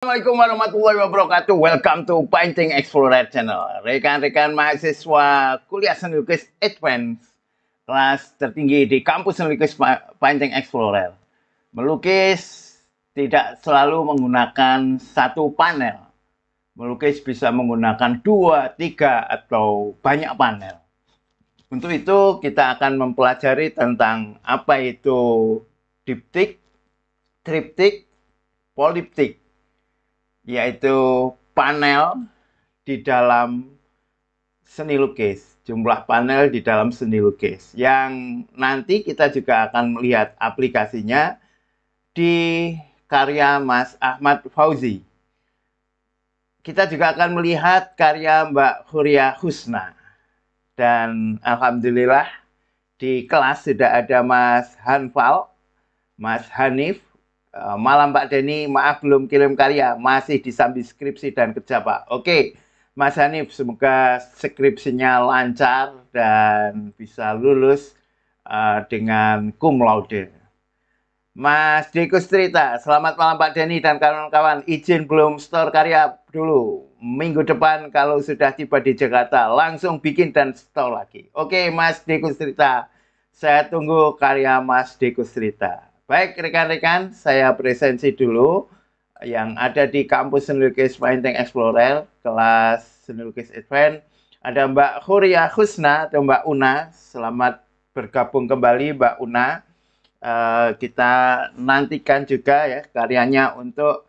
Assalamualaikum warahmatullahi wabarakatuh. Welcome to Painting Explorer Channel. Rekan-rekan mahasiswa kuliah seni lukis advance kelas tertinggi di kampus seni lukis Painting Explorer. Melukis tidak selalu menggunakan satu panel. Melukis bisa menggunakan dua, tiga, atau banyak panel. Untuk itu kita akan mempelajari tentang apa itu diptik, triptik, poliptik yaitu panel di dalam seni lukis, jumlah panel di dalam seni lukis yang nanti kita juga akan melihat aplikasinya di karya Mas Ahmad Fauzi. Kita juga akan melihat karya Mbak Huria Husna. Dan Alhamdulillah di kelas sudah ada Mas Hanfal, Mas Hanif, Eh, malam Pak Denny, maaf belum kirim karya, masih disambi skripsi dan kerja Pak. Oke, Mas Hanif, semoga skripsinya lancar dan bisa lulus uh, dengan cum laude. Mas diko cerita, selamat malam Pak Denny dan kawan-kawan. Izin belum store karya dulu. Minggu depan kalau sudah tiba di Jakarta, langsung bikin dan store lagi. Oke, Mas diko cerita. Saya tunggu karya Mas diko cerita. Baik rekan-rekan, saya presensi dulu yang ada di kampus seni lukis Painting Explorer kelas seni lukis Advent. Ada Mbak Huria Husna atau Mbak Una. Selamat bergabung kembali Mbak Una. Uh, kita nantikan juga ya karyanya untuk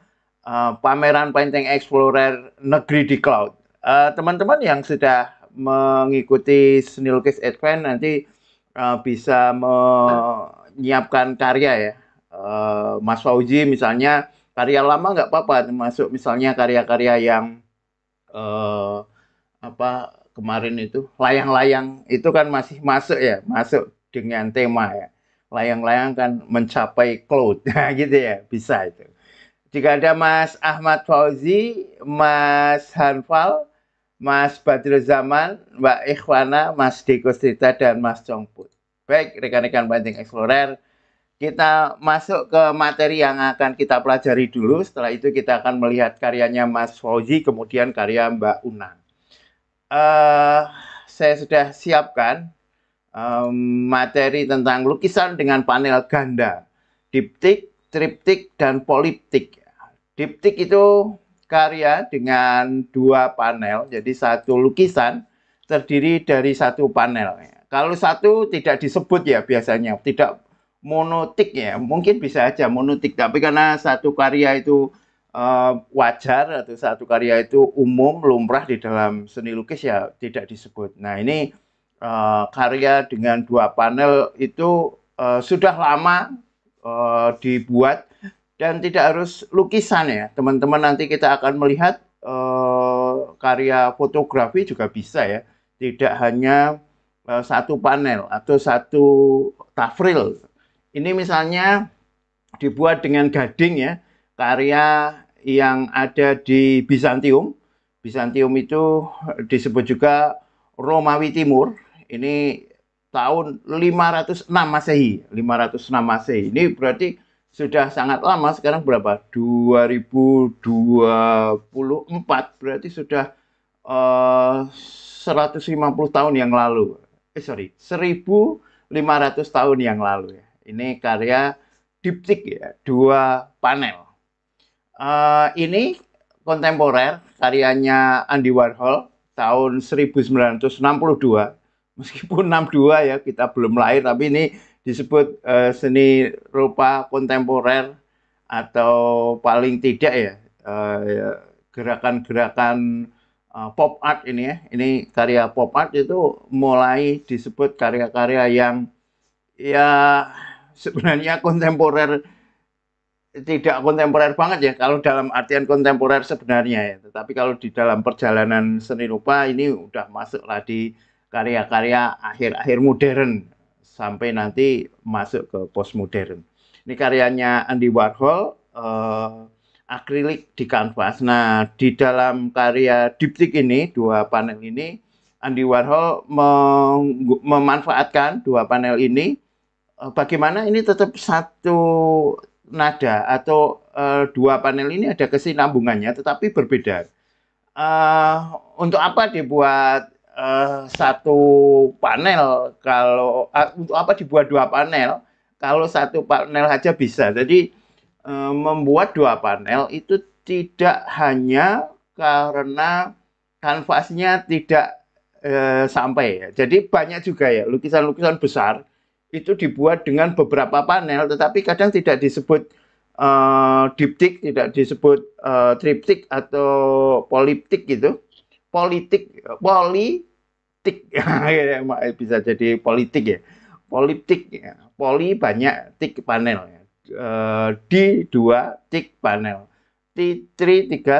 uh, pameran Painting Explorer negeri di cloud. Eh, teman-teman uh, yang sudah mengikuti seni lukis Advent nanti uh, bisa me menyiapkan karya ya. Uh, Mas Fauji misalnya karya lama nggak apa-apa, masuk misalnya karya-karya yang uh, apa kemarin itu layang-layang itu kan masih masuk ya, masuk dengan tema ya. Layang-layang kan mencapai cloud gitu ya, bisa itu. Jika ada Mas Ahmad Fauzi, Mas Hanfal, Mas Badrul Zaman, Mbak Ikhwana, Mas Diko Srita, dan Mas Congput. Baik, rekan-rekan Banting Explorer, kita masuk ke materi yang akan kita pelajari dulu. Setelah itu kita akan melihat karyanya Mas Fauzi, kemudian karya Mbak Unang. Uh, eh, saya sudah siapkan um, materi tentang lukisan dengan panel ganda, diptik, triptik, dan poliptik. Diptik itu karya dengan dua panel, jadi satu lukisan terdiri dari satu panel. Kalau satu tidak disebut ya biasanya, tidak monotik ya, mungkin bisa aja monotik. Tapi karena satu karya itu uh, wajar atau satu karya itu umum lumrah di dalam seni lukis ya tidak disebut. Nah ini uh, karya dengan dua panel itu uh, sudah lama uh, dibuat dan tidak harus lukisan ya, teman-teman. Nanti kita akan melihat uh, karya fotografi juga bisa ya, tidak hanya Eh, satu panel atau satu tafril. Ini misalnya dibuat dengan gading ya, karya yang ada di Bizantium. Bizantium itu disebut juga Romawi Timur. Ini tahun 506 Masehi, 506 Masehi. Ini berarti sudah sangat lama, sekarang berapa? 2024, berarti sudah eh, uh, 150 tahun yang lalu eh sorry 1500 tahun yang lalu ya. Ini karya diptik ya, dua panel. Uh, ini kontemporer karyanya Andy Warhol tahun 1962. Meskipun 62 ya kita belum lahir tapi ini disebut uh, seni rupa kontemporer atau paling tidak ya eh, gerakan-gerakan uh, Eh, pop art ini ya. Ini karya pop art itu mulai disebut karya-karya yang ya sebenarnya kontemporer tidak kontemporer banget ya kalau dalam artian kontemporer sebenarnya ya. Tetapi kalau di dalam perjalanan seni rupa ini udah masuklah di karya-karya akhir-akhir modern sampai nanti masuk ke postmodern. Ini karyanya Andy Warhol, uh, akrilik di kanvas. Nah, di dalam karya diptik ini, dua panel ini, Andy Warhol memanfaatkan dua panel ini eh, bagaimana ini tetap satu nada atau uh, dua panel ini ada kesinambungannya tetapi berbeda. Uh, untuk apa dibuat uh, satu panel kalau uh, untuk apa dibuat dua panel kalau satu panel saja bisa. Jadi E, membuat dua panel itu tidak hanya karena kanvasnya tidak e, sampai ya. Jadi banyak juga ya lukisan-lukisan besar itu dibuat dengan beberapa panel tetapi kadang tidak disebut e, diptik, tidak disebut e, triptik atau politik gitu. Politik politik bisa jadi politik ya. Politik, ya. Poli banyak tik panel ya Eh, d dua tick panel. T3 tiga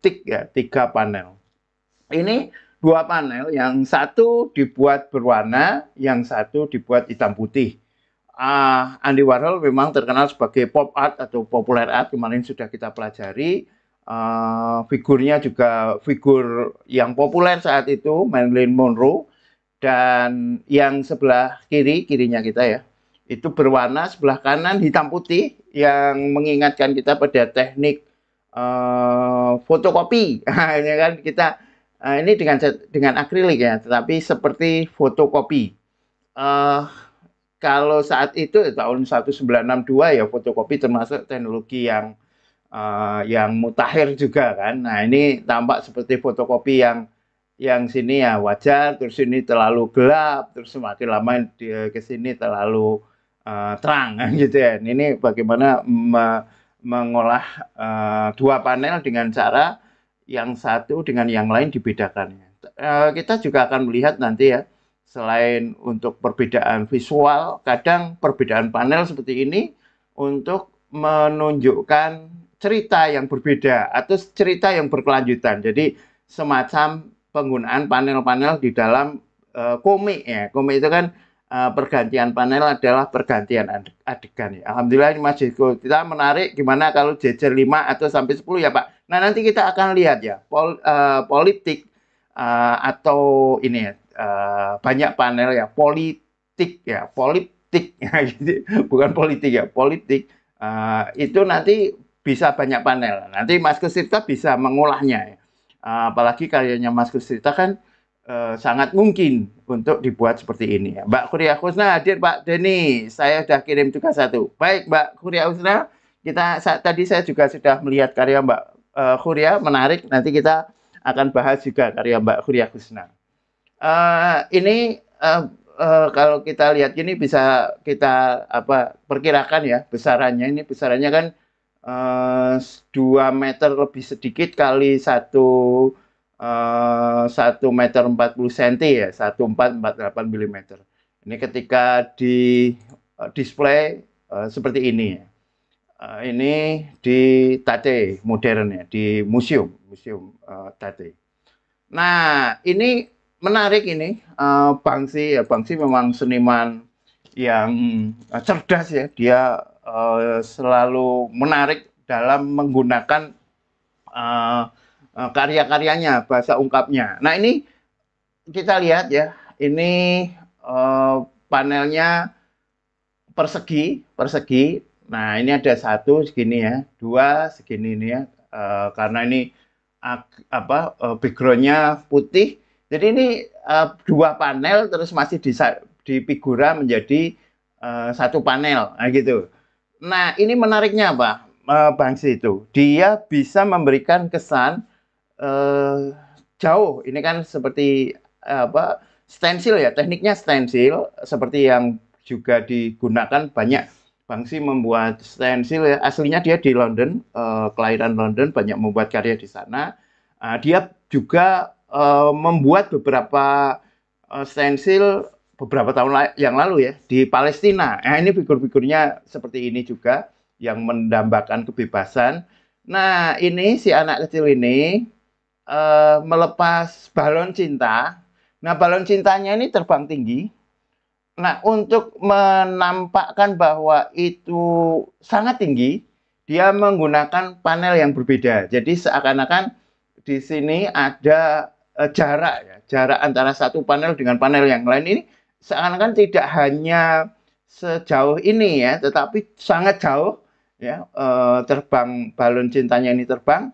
tik ya, tiga panel. Ini dua panel, yang satu dibuat berwarna, yang satu dibuat hitam putih. Uh, ah, Andy Warhol memang terkenal sebagai pop art atau populer art, kemarin sudah kita pelajari. Uh, figurnya juga figur yang populer saat itu, Marilyn Monroe. Dan yang sebelah kiri, kirinya kita ya, itu berwarna sebelah kanan hitam putih yang mengingatkan kita pada teknik uh, fotokopi ya kan kita uh, ini dengan dengan akrilik ya tetapi seperti fotokopi uh, kalau saat itu ya, tahun 1962 ya fotokopi termasuk teknologi yang uh, yang mutakhir juga kan nah ini tampak seperti fotokopi yang yang sini ya wajar terus ini terlalu gelap terus semakin lama ke sini terlalu uh, terang gitu ya. Ini bagaimana me mengolah uh, dua panel dengan cara yang satu dengan yang lain dibedakannya. Uh, kita juga akan melihat nanti ya selain untuk perbedaan visual, kadang perbedaan panel seperti ini untuk menunjukkan cerita yang berbeda atau cerita yang berkelanjutan. Jadi semacam penggunaan panel-panel di dalam uh, komik ya. Komik itu kan uh, pergantian panel adalah pergantian adegan ya. Alhamdulillah ini Mas cool. kita menarik gimana kalau jejer 5 atau sampai 10 ya Pak. Nah nanti kita akan lihat ya pol, uh, politik uh, atau ini uh, banyak panel ya politik ya politik ya gitu bukan politik ya politik uh, itu nanti bisa banyak panel nanti Mas Kusirta bisa mengolahnya ya. uh, apalagi karyanya Mas Kusirta kan Eh, sangat mungkin untuk dibuat seperti ini. Mbak Kuria Husna hadir Pak Denny, saya sudah kirim juga satu. Baik Mbak Kuria Husna, kita saat, tadi saya juga sudah melihat karya Mbak eh, Kuria, menarik. Nanti kita akan bahas juga karya Mbak Kuria Husna. Uh, ini uh, uh, kalau kita lihat ini bisa kita apa perkirakan ya besarannya ini besarannya kan uh, 2 meter lebih sedikit kali satu 1 eh, meter 40 cm ya, 1448 mm. Ini ketika di eh, display uh, seperti ini ya. Uh, ini di Tate modern ya, di museum, museum uh, Tate. Nah, ini menarik ini uh, Bangsi ya, Bangsi memang seniman yang uh, cerdas ya. Dia uh, selalu menarik dalam menggunakan uh, Eh, karya-karyanya, bahasa ungkapnya. Nah ini kita lihat ya, ini uh, panelnya persegi, persegi. Nah ini ada satu segini ya, dua segini ini ya, uh, karena ini apa uh, backgroundnya putih. Jadi ini uh, dua panel terus masih di, di figura menjadi uh, satu panel, nah, gitu. Nah ini menariknya apa? Bangsi itu dia bisa memberikan kesan uh, jauh. Ini kan seperti eh, apa stensil ya, tekniknya stensil seperti yang juga digunakan banyak Bangsi membuat stensil ya. Aslinya dia di London, uh, kelahiran London, banyak membuat karya di sana. Uh, dia juga uh, membuat beberapa uh, stensil beberapa tahun yang lalu ya di Palestina. Nah, ini figur-figurnya seperti ini juga yang mendambakan kebebasan. Nah, ini si anak kecil ini uh, melepas balon cinta. Nah, balon cintanya ini terbang tinggi. Nah, untuk menampakkan bahwa itu sangat tinggi, dia menggunakan panel yang berbeda. Jadi seakan-akan di sini ada uh, jarak ya, jarak antara satu panel dengan panel yang lain ini seakan-akan tidak hanya sejauh ini ya, tetapi sangat jauh ya eh, terbang balon cintanya ini terbang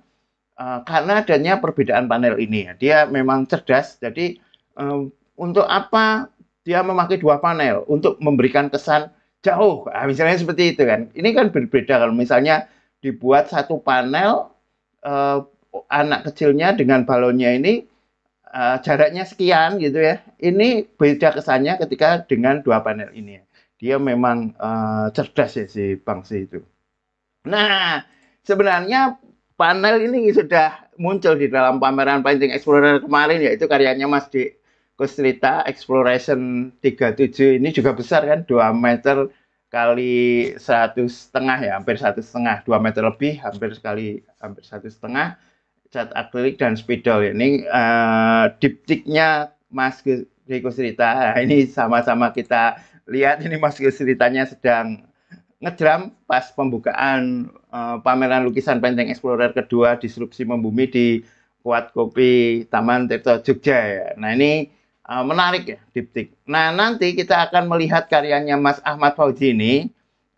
Eh, karena adanya perbedaan panel ini. Dia memang cerdas, jadi um, untuk apa dia memakai dua panel untuk memberikan kesan jauh, nah, misalnya seperti itu kan. Ini kan berbeda kalau misalnya dibuat satu panel uh, anak kecilnya dengan balonnya ini uh, jaraknya sekian gitu ya. Ini beda kesannya ketika dengan dua panel ini. Dia memang uh, cerdas ya si Bangsi itu. Nah, sebenarnya panel ini sudah muncul di dalam pameran Painting Explorer kemarin yaitu karyanya Mas di Kostrita Exploration 37 ini juga besar kan 2 meter kali satu setengah ya hampir satu setengah dua meter lebih hampir sekali hampir satu setengah cat akrilik dan spidol ini uh, diptiknya Mas Riko nah, ini sama-sama kita lihat ini Mas Riko sedang ngejram pas pembukaan Eh, pameran lukisan Penting Explorer kedua disrupsi membumi di Kuat Kopi Taman Tirta Jogja ya. Nah ini uh, menarik ya diptik. Nah nanti kita akan melihat karyanya Mas Ahmad Fauzi ini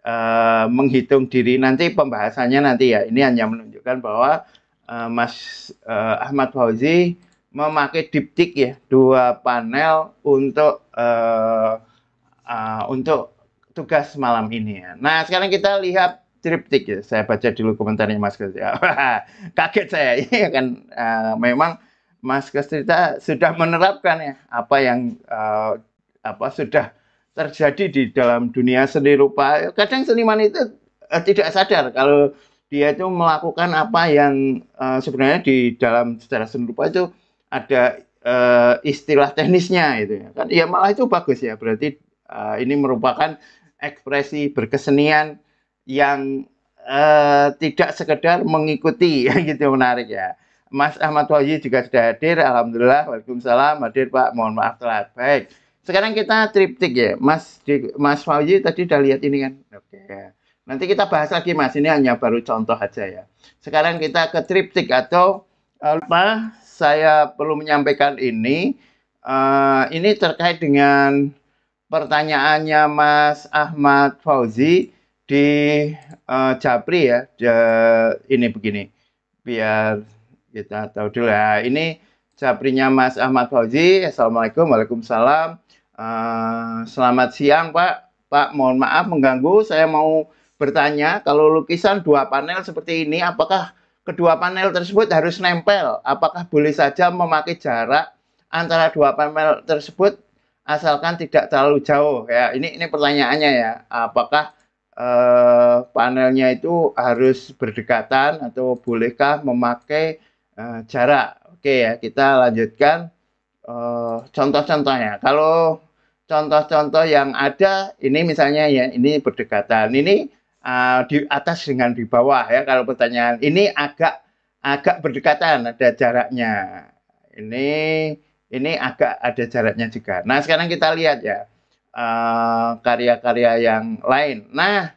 uh, menghitung diri nanti pembahasannya nanti ya. Ini hanya menunjukkan bahwa uh, Mas uh, Ahmad Fauzi memakai diptik ya dua panel untuk uh, uh, untuk tugas malam ini ya. Nah sekarang kita lihat triptik ya. Saya baca dulu komentarnya Mas Kesti. Ya. Kaget saya. Iya kan uh, memang Mas Kesti sudah menerapkan ya apa yang uh, apa sudah terjadi di dalam dunia seni rupa. Kadang seniman itu uh, tidak sadar kalau dia itu melakukan apa yang uh, sebenarnya di dalam secara seni rupa itu ada uh, istilah teknisnya itu ya. Kan ya malah itu bagus ya. Berarti uh, ini merupakan ekspresi berkesenian yang uh, tidak sekedar mengikuti gitu menarik ya Mas Ahmad Wahyu juga sudah hadir Alhamdulillah Waalaikumsalam hadir Pak mohon maaf telat baik sekarang kita triptik ya Mas di, Mas Wahyu tadi sudah lihat ini kan oke okay. nanti kita bahas lagi Mas ini hanya baru contoh aja ya sekarang kita ke triptik atau apa eh, saya perlu menyampaikan ini uh, ini terkait dengan pertanyaannya Mas Ahmad Fauzi di uh, Japri ya de, ini begini biar kita tahu dulu ya ini Japrinya Mas Ahmad Fauzi Assalamualaikum Waalaikumsalam uh, selamat siang Pak Pak mohon maaf mengganggu saya mau bertanya kalau lukisan dua panel seperti ini apakah kedua panel tersebut harus nempel apakah boleh saja memakai jarak antara dua panel tersebut asalkan tidak terlalu jauh ya ini ini pertanyaannya ya apakah eh, panelnya itu harus berdekatan atau bolehkah memakai eh, jarak? Oke ya, kita lanjutkan eh, contoh-contohnya. Kalau contoh-contoh yang ada ini misalnya ya, ini berdekatan. Ini eh, di atas dengan di bawah ya kalau pertanyaan. Ini agak agak berdekatan ada jaraknya. Ini ini agak ada jaraknya juga. Nah, sekarang kita lihat ya. Eh, karya-karya uh, yang lain. Nah,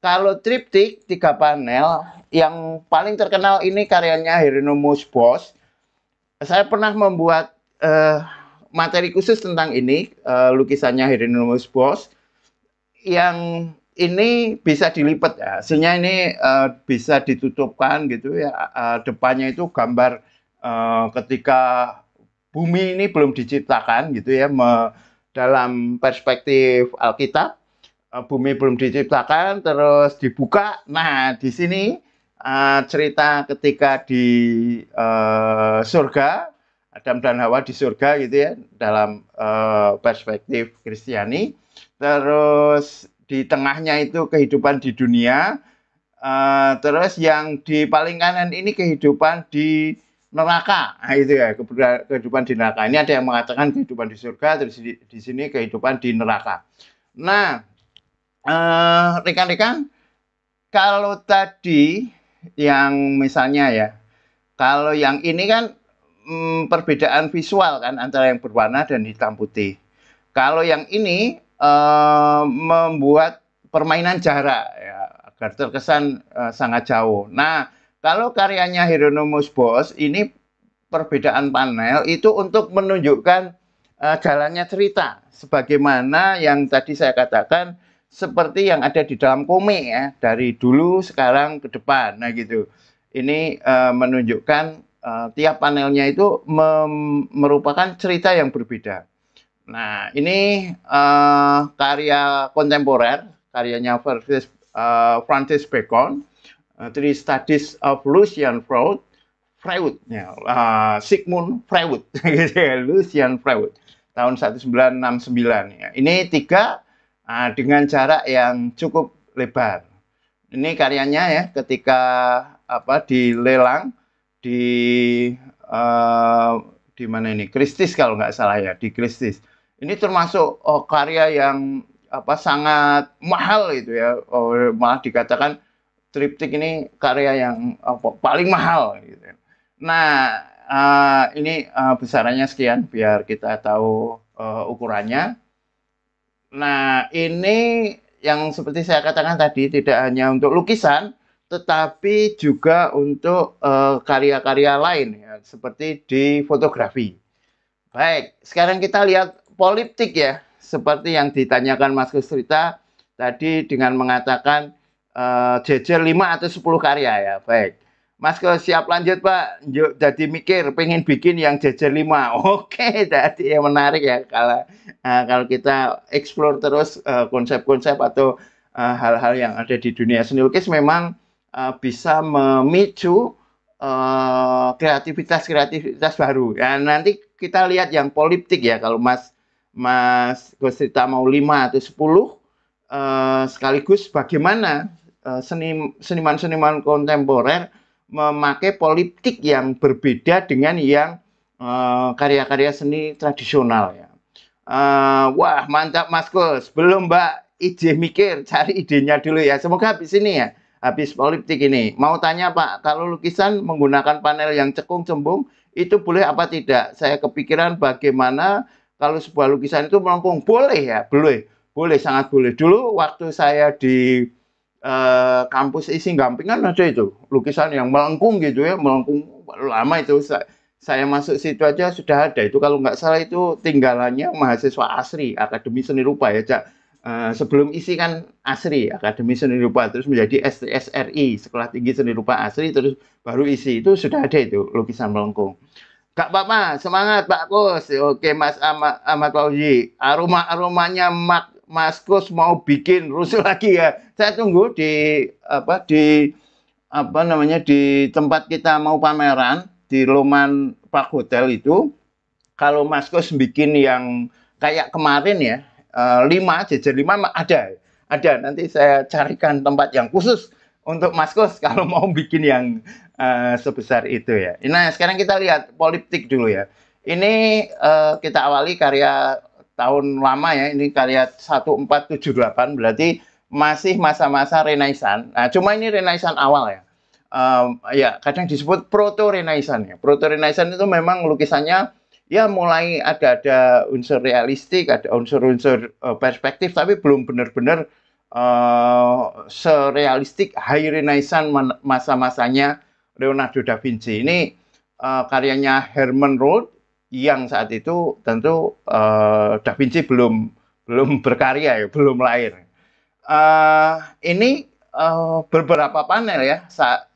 kalau triptik tiga panel yang paling terkenal ini karyanya Hieronymus Bosch. Saya pernah membuat uh, materi khusus tentang ini uh, lukisannya Hieronymus Bosch yang ini bisa dilipat ya. Sehingga ini uh, bisa ditutupkan gitu ya. Uh, depannya itu gambar uh, ketika bumi ini belum diciptakan gitu ya. Me, dalam perspektif Alkitab eh, bumi belum diciptakan terus dibuka. Nah, di sini eh, cerita ketika di eh, surga Adam dan Hawa di surga gitu ya dalam uh, perspektif Kristiani. Terus di tengahnya itu kehidupan di dunia. terus yang di paling kanan ini kehidupan di neraka nah, itu ya kehidupan di neraka ini ada yang mengatakan kehidupan di surga terus di, di sini kehidupan di neraka nah eh, rekan-rekan eh, kalau tadi yang misalnya ya kalau yang ini kan hmm, perbedaan visual kan antara yang berwarna dan hitam putih kalau yang ini eh, membuat permainan jarak ya agar terkesan eh, sangat jauh nah kalau karyanya Hieronymus Bosch ini perbedaan panel itu untuk menunjukkan uh, jalannya cerita sebagaimana yang tadi saya katakan seperti yang ada di dalam komik ya dari dulu sekarang ke depan nah gitu. Ini uh, menunjukkan uh, tiap panelnya itu merupakan cerita yang berbeda. Nah, ini uh, karya kontemporer, karyanya Francis, uh, Francis Bacon Uh, three studies of Lucian Freud, Freud, ya, uh, Sigmund Freud, gitu ya, Lucian Freud, tahun 1969. Ya. Ini tiga uh, dengan jarak yang cukup lebar. Ini karyanya ya, ketika apa dilelang di uh, di mana ini Kristis kalau nggak salah ya di Kristis. Ini termasuk oh, karya yang apa sangat mahal itu ya, oh, malah dikatakan triptik ini karya yang apa, paling mahal gitu. Nah, uh, ini uh, besarannya sekian biar kita tahu uh, ukurannya. Nah, ini yang seperti saya katakan tadi tidak hanya untuk lukisan tetapi juga untuk karya-karya uh, lain ya, seperti di fotografi. Baik, sekarang kita lihat politik ya, seperti yang ditanyakan Mas Kustrita tadi dengan mengatakan uh, jejer 5 atau 10 karya ya. Baik. Mas ke siap lanjut Pak. Yuk jadi mikir pengen bikin yang jejer 5. Oke, jadi ya menarik ya kalau uh, kalau kita explore terus eh, konsep-konsep uh, atau hal-hal uh, yang ada di dunia seni lukis memang uh, bisa memicu kreativitas-kreativitas uh, baru. Ya, nanti kita lihat yang politik ya kalau Mas Mas Gosita mau 5 atau sepuluh sekaligus bagaimana Eh, seni seniman-seniman kontemporer memakai politik yang berbeda dengan yang eh, karya-karya uh, seni tradisional ya. Uh, wah mantap Mas kus. Sebelum Mbak ide mikir cari idenya dulu ya. Semoga habis ini ya. Habis politik ini. Mau tanya Pak, kalau lukisan menggunakan panel yang cekung cembung itu boleh apa tidak? Saya kepikiran bagaimana kalau sebuah lukisan itu melengkung boleh ya, boleh, boleh sangat boleh. Dulu waktu saya di Eh, kampus isi gampingan aja itu lukisan yang melengkung gitu ya melengkung lama itu saya, masuk situ aja sudah ada itu kalau nggak salah itu tinggalannya mahasiswa asri akademi seni rupa ya cak uh, sebelum isi kan asri akademi seni rupa terus menjadi STSRI sekolah tinggi seni rupa asri terus baru isi itu sudah ada itu lukisan melengkung Kak Bapak, semangat Pak Kus. Oke Mas Ahmad, Ahmad Fauzi. Aroma-aromanya mak Mas Kus mau bikin rusuh lagi ya. Saya tunggu di apa di apa namanya di tempat kita mau pameran di Loman Park Hotel itu. Kalau Mas Kus bikin yang kayak kemarin ya, eh, lima jajar lima ada. Ada nanti saya carikan tempat yang khusus untuk Mas Kus kalau mau bikin yang uh, sebesar itu ya. Nah, sekarang kita lihat politik dulu ya. Ini uh, kita awali karya tahun lama ya ini karya 1478 berarti masih masa-masa renaissance. Nah, cuma ini renaissance awal ya. Um, ya, kadang disebut proto renaissance ya. Proto renaissance itu memang lukisannya ya mulai ada ada unsur realistik, ada unsur-unsur uh, perspektif tapi belum benar-benar uh, serealistik high renaissance masa-masanya Leonardo da Vinci. Ini uh, karyanya Herman Roth yang saat itu tentu uh, Da Vinci belum belum berkarya ya, belum lahir. Uh, ini uh, beberapa panel ya. Saat,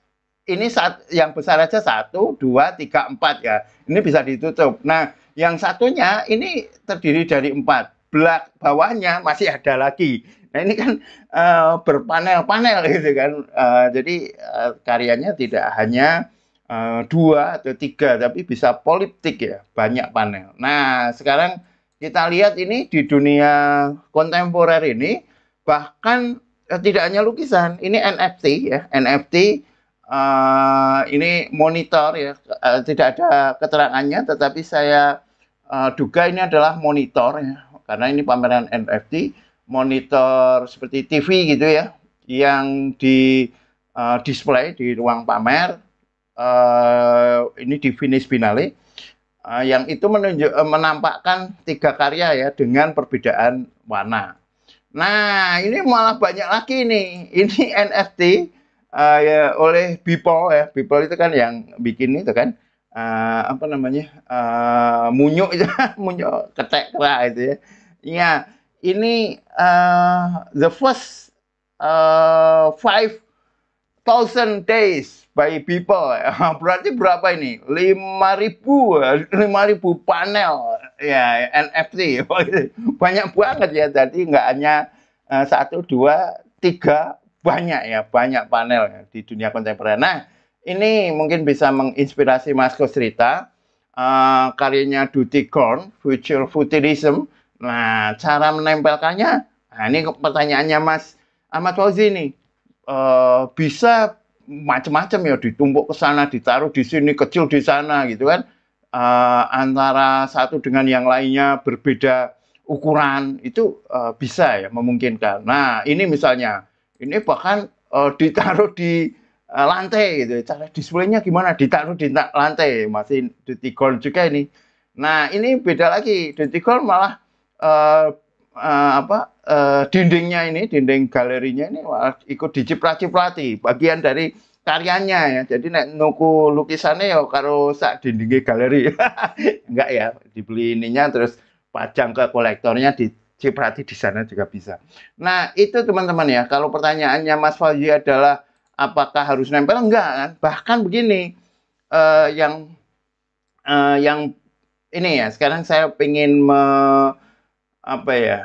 ini saat yang besar aja satu, dua, tiga, empat ya. Ini bisa ditutup. Nah, yang satunya ini terdiri dari empat. Belak bawahnya masih ada lagi. Nah ini kan uh, berpanel-panel gitu kan. Uh, jadi uh, karyanya tidak hanya Eh, dua atau tiga, tapi bisa politik ya, banyak panel. Nah, sekarang kita lihat ini di dunia kontemporer ini, bahkan eh, tidak hanya lukisan, ini NFT ya, NFT uh, eh, ini monitor ya, uh, tidak ada keterangannya, tetapi saya uh, duga ini adalah monitor ya, karena ini pameran NFT, monitor seperti TV gitu ya, yang di uh, display di ruang pamer uh, ini di finish finale uh, yang itu menunjuk uh, menampakkan tiga karya ya dengan perbedaan warna. Nah ini malah banyak lagi nih ini NFT uh, ya, oleh Bipol ya Bipol itu kan yang bikin itu kan uh, apa namanya uh, munyuk itu kan, munyuk ketek lah itu ya. Ya ini uh, the first uh, five thousand days by people. Berarti berapa ini? 5000 5000 panel ya NFT. Banyak banget ya. Jadi nggak hanya eh, satu, dua, tiga, banyak ya, banyak panel ya, di dunia kontemporer. Nah, ini mungkin bisa menginspirasi Mas Kostrita uh, eh, karyanya Duty Corn, Future Futurism. Nah, cara menempelkannya, nah ini pertanyaannya Mas Ahmad Fauzi nih Eh, bisa macam-macam ya ditumpuk ke sana, ditaruh di sini, kecil di sana gitu kan. Uh, antara satu dengan yang lainnya berbeda ukuran itu uh, bisa ya memungkinkan. Nah, ini misalnya ini bahkan uh, ditaruh di uh, lantai gitu. Cara displaynya gimana? Ditaruh di lantai masih Detikon juga ini. Nah, ini beda lagi. Detikon malah uh, uh, apa uh, dindingnya ini, dinding galerinya ini wah, ikut diciprat-ciprati bagian dari karyanya ya. Jadi nek nuku lukisannya ya karo sak dindingnya galeri. Enggak ya, dibeli ininya terus pajang ke kolektornya diciprati di sana juga bisa. Nah, itu teman-teman ya, kalau pertanyaannya Mas Fauzi adalah apakah harus nempel? Enggak kan? Bahkan begini, uh, yang uh, yang ini ya, sekarang saya ingin me, apa ya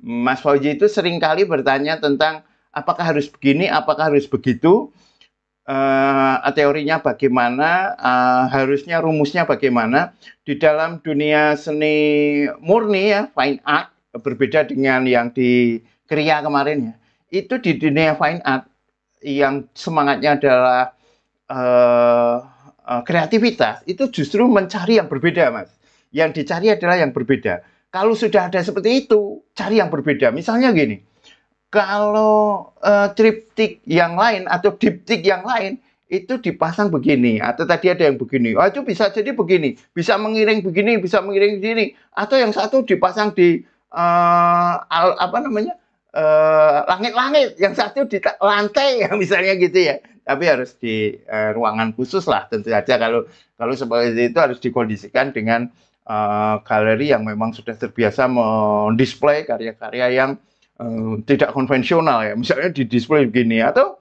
Mas Fauji itu sering kali bertanya tentang apakah harus begini, apakah harus begitu, uh, teorinya bagaimana, uh, harusnya rumusnya bagaimana. Di dalam dunia seni murni ya, fine art, berbeda dengan yang di Kriya kemarin ya, itu di dunia fine art yang semangatnya adalah uh, uh, kreativitas, itu justru mencari yang berbeda mas. Yang dicari adalah yang berbeda kalau sudah ada seperti itu, cari yang berbeda. Misalnya gini, kalau uh, triptik yang lain atau diptik yang lain itu dipasang begini atau tadi ada yang begini oh itu bisa jadi begini bisa mengiring begini bisa mengiring begini atau yang satu dipasang di uh, al, apa namanya eh, langit-langit yang satu di lantai misalnya gitu ya tapi harus di uh, ruangan khusus lah tentu saja kalau kalau seperti itu harus dikondisikan dengan uh, galeri yang memang sudah terbiasa mendisplay karya-karya yang uh, tidak konvensional ya misalnya di display begini atau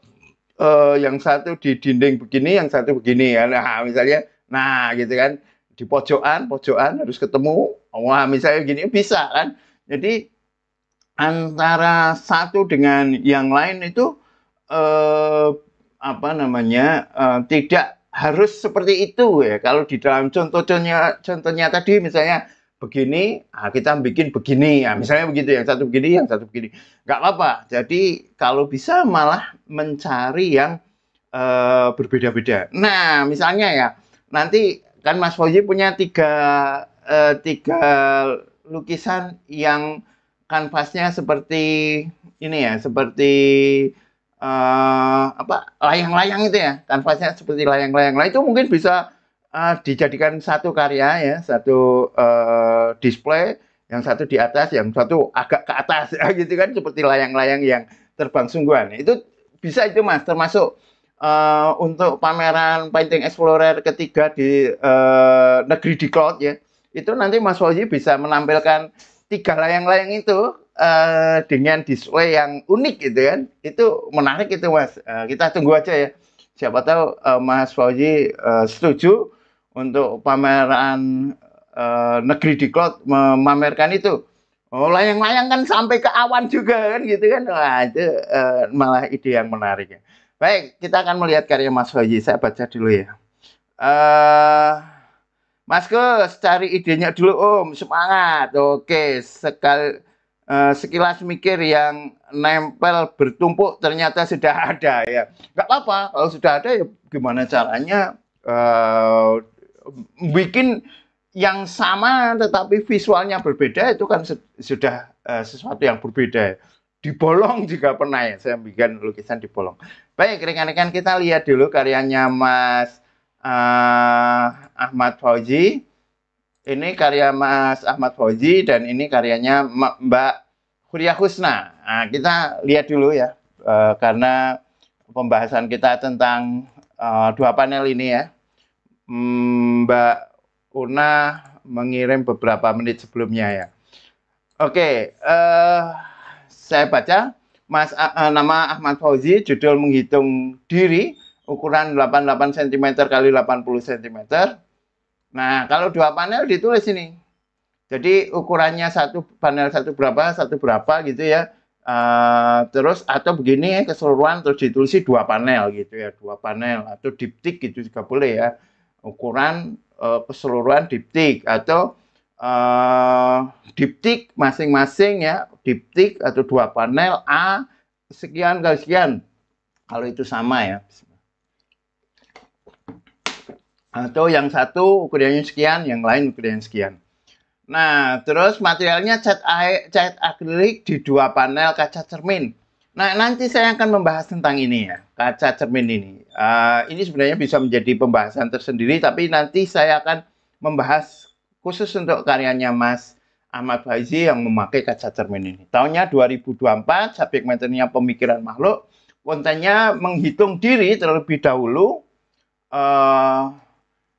uh, yang satu di dinding begini yang satu begini ya nah misalnya nah gitu kan di pojokan pojokan harus ketemu wah misalnya gini bisa kan jadi antara satu dengan yang lain itu eh, apa namanya eh, tidak harus seperti itu ya. Kalau di dalam contoh-contohnya contohnya tadi misalnya begini, nah kita bikin begini. ya misalnya begitu, yang satu begini, yang satu begini. Nggak apa-apa. Jadi kalau bisa malah mencari yang uh, berbeda-beda. Nah, misalnya ya, nanti kan Mas Fauzi punya tiga, uh, tiga lukisan yang kanvasnya seperti ini ya, seperti uh, apa layang-layang itu ya kanvasnya seperti layang-layang nah itu mungkin bisa uh, dijadikan satu karya ya satu uh, display yang satu di atas yang satu agak ke atas ya, gitu kan seperti layang-layang yang terbang sungguhan itu bisa itu mas termasuk uh, untuk pameran Painting Explorer ketiga di uh, negeri di cloud ya itu nanti Mas Fauzi bisa menampilkan tiga layang-layang itu uh, dengan display yang unik gitu kan itu menarik itu mas uh, kita tunggu aja ya siapa tahu uh, mas Fauzi uh, setuju untuk pameran uh, negeri di cloud memamerkan itu oh layang-layang kan sampai ke awan juga kan gitu kan wah itu uh, malah ide yang menarik ya baik kita akan melihat karya mas Fauzi saya baca dulu ya uh, Mas Gus, cari idenya dulu Om, semangat. Oke, sekali Eh, sekilas mikir yang nempel bertumpuk ternyata sudah ada ya. Nggak apa-apa, kalau sudah ada ya gimana caranya uh, bikin yang sama tetapi visualnya berbeda itu kan sudah uh, sesuatu yang berbeda. Dibolong juga pernah ya, saya bikin lukisan dibolong. Baik, rekan-rekan kita lihat dulu karyanya Mas uh, Ahmad Fauzi ini karya Mas Ahmad Fauzi dan ini karyanya Mbak Huria Husna. Nah, kita lihat dulu ya, uh, karena pembahasan kita tentang uh, dua panel ini ya. Hmm, Mbak Una mengirim beberapa menit sebelumnya ya. Oke, uh, saya baca Mas uh, nama Ahmad Fauzi, judul menghitung diri, ukuran 88 cm kali 80 cm Nah, kalau dua panel ditulis ini. Jadi ukurannya satu panel satu berapa, satu berapa gitu ya. Uh, terus atau begini keseluruhan terus ditulis dua panel gitu ya, dua panel atau diptik gitu juga boleh ya. Ukuran uh, keseluruhan diptik atau uh, diptik masing-masing ya, diptik atau dua panel A sekian kali sekian. Kalau itu sama ya, atau yang satu ukurannya sekian, yang lain ukurannya sekian. Nah, terus materialnya cat, air, cat akrilik di dua panel kaca cermin. Nah, nanti saya akan membahas tentang ini ya, kaca cermin ini. Uh, ini sebenarnya bisa menjadi pembahasan tersendiri, tapi nanti saya akan membahas khusus untuk karyanya Mas Ahmad Faizi yang memakai kaca cermin ini. Tahunnya 2024, subjek materinya pemikiran makhluk, kontennya menghitung diri terlebih dahulu, uh,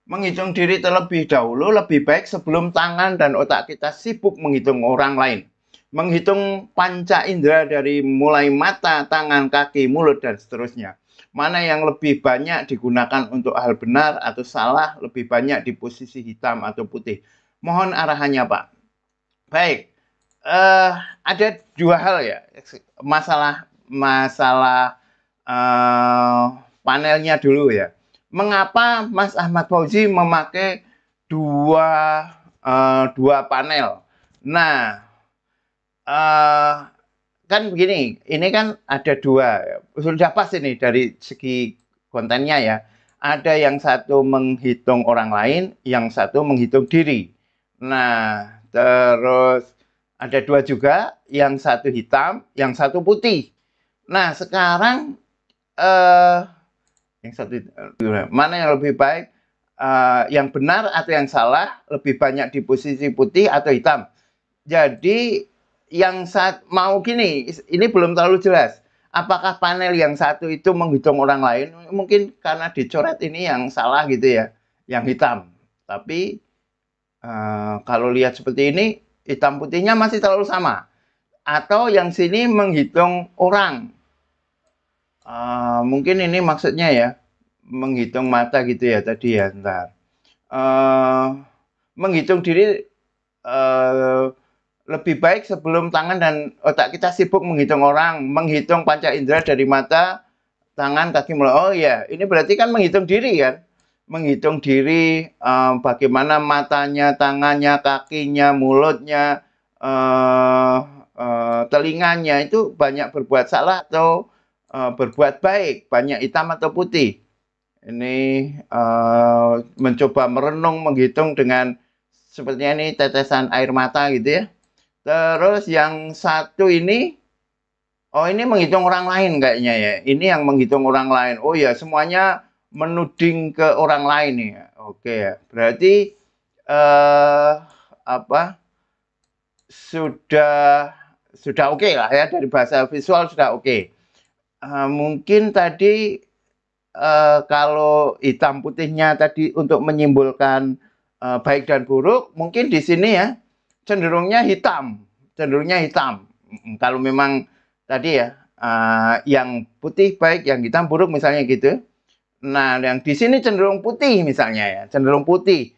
menghitung diri terlebih dahulu lebih baik sebelum tangan dan otak kita sibuk menghitung orang lain. Menghitung panca indera dari mulai mata, tangan, kaki, mulut, dan seterusnya. Mana yang lebih banyak digunakan untuk hal benar atau salah, lebih banyak di posisi hitam atau putih. Mohon arahannya Pak. Baik, uh, ada dua hal ya, masalah masalah uh, panelnya dulu ya mengapa Mas Ahmad Fauzi memakai dua uh, dua panel. Nah, uh, kan begini, ini kan ada dua, sudah pas ini dari segi kontennya ya. Ada yang satu menghitung orang lain, yang satu menghitung diri. Nah, terus ada dua juga, yang satu hitam, yang satu putih. Nah, sekarang eh, yang satu mana yang lebih baik uh, yang benar atau yang salah lebih banyak di posisi putih atau hitam jadi yang saat mau gini ini belum terlalu jelas apakah panel yang satu itu menghitung orang lain mungkin karena dicoret ini yang salah gitu ya yang hitam tapi uh, kalau lihat seperti ini hitam putihnya masih terlalu sama atau yang sini menghitung orang Uh, mungkin ini maksudnya ya menghitung mata gitu ya tadi ya ntar uh, ah, menghitung diri uh, lebih baik sebelum tangan dan otak kita sibuk menghitung orang menghitung panca indera dari mata tangan kaki mulai oh ya ini berarti kan menghitung diri kan menghitung diri uh, bagaimana matanya tangannya kakinya mulutnya uh, uh, telinganya itu banyak berbuat salah atau uh, berbuat baik, banyak hitam atau putih. Ini uh, mencoba merenung, menghitung dengan sepertinya ini tetesan air mata gitu ya. Terus yang satu ini, oh ini menghitung orang lain kayaknya ya. Ini yang menghitung orang lain. Oh ya semuanya menuding ke orang lain Ya. Oke ya. Berarti eh, apa sudah sudah oke okay lah ya dari bahasa visual sudah oke. Okay uh, mungkin tadi uh, kalau hitam putihnya tadi untuk menyimbolkan uh, eh, baik dan buruk, mungkin di sini ya cenderungnya hitam, cenderungnya hitam. Kalau memang tadi ya uh, yang putih baik, yang hitam buruk misalnya gitu. Nah, yang di sini cenderung putih misalnya ya, cenderung putih.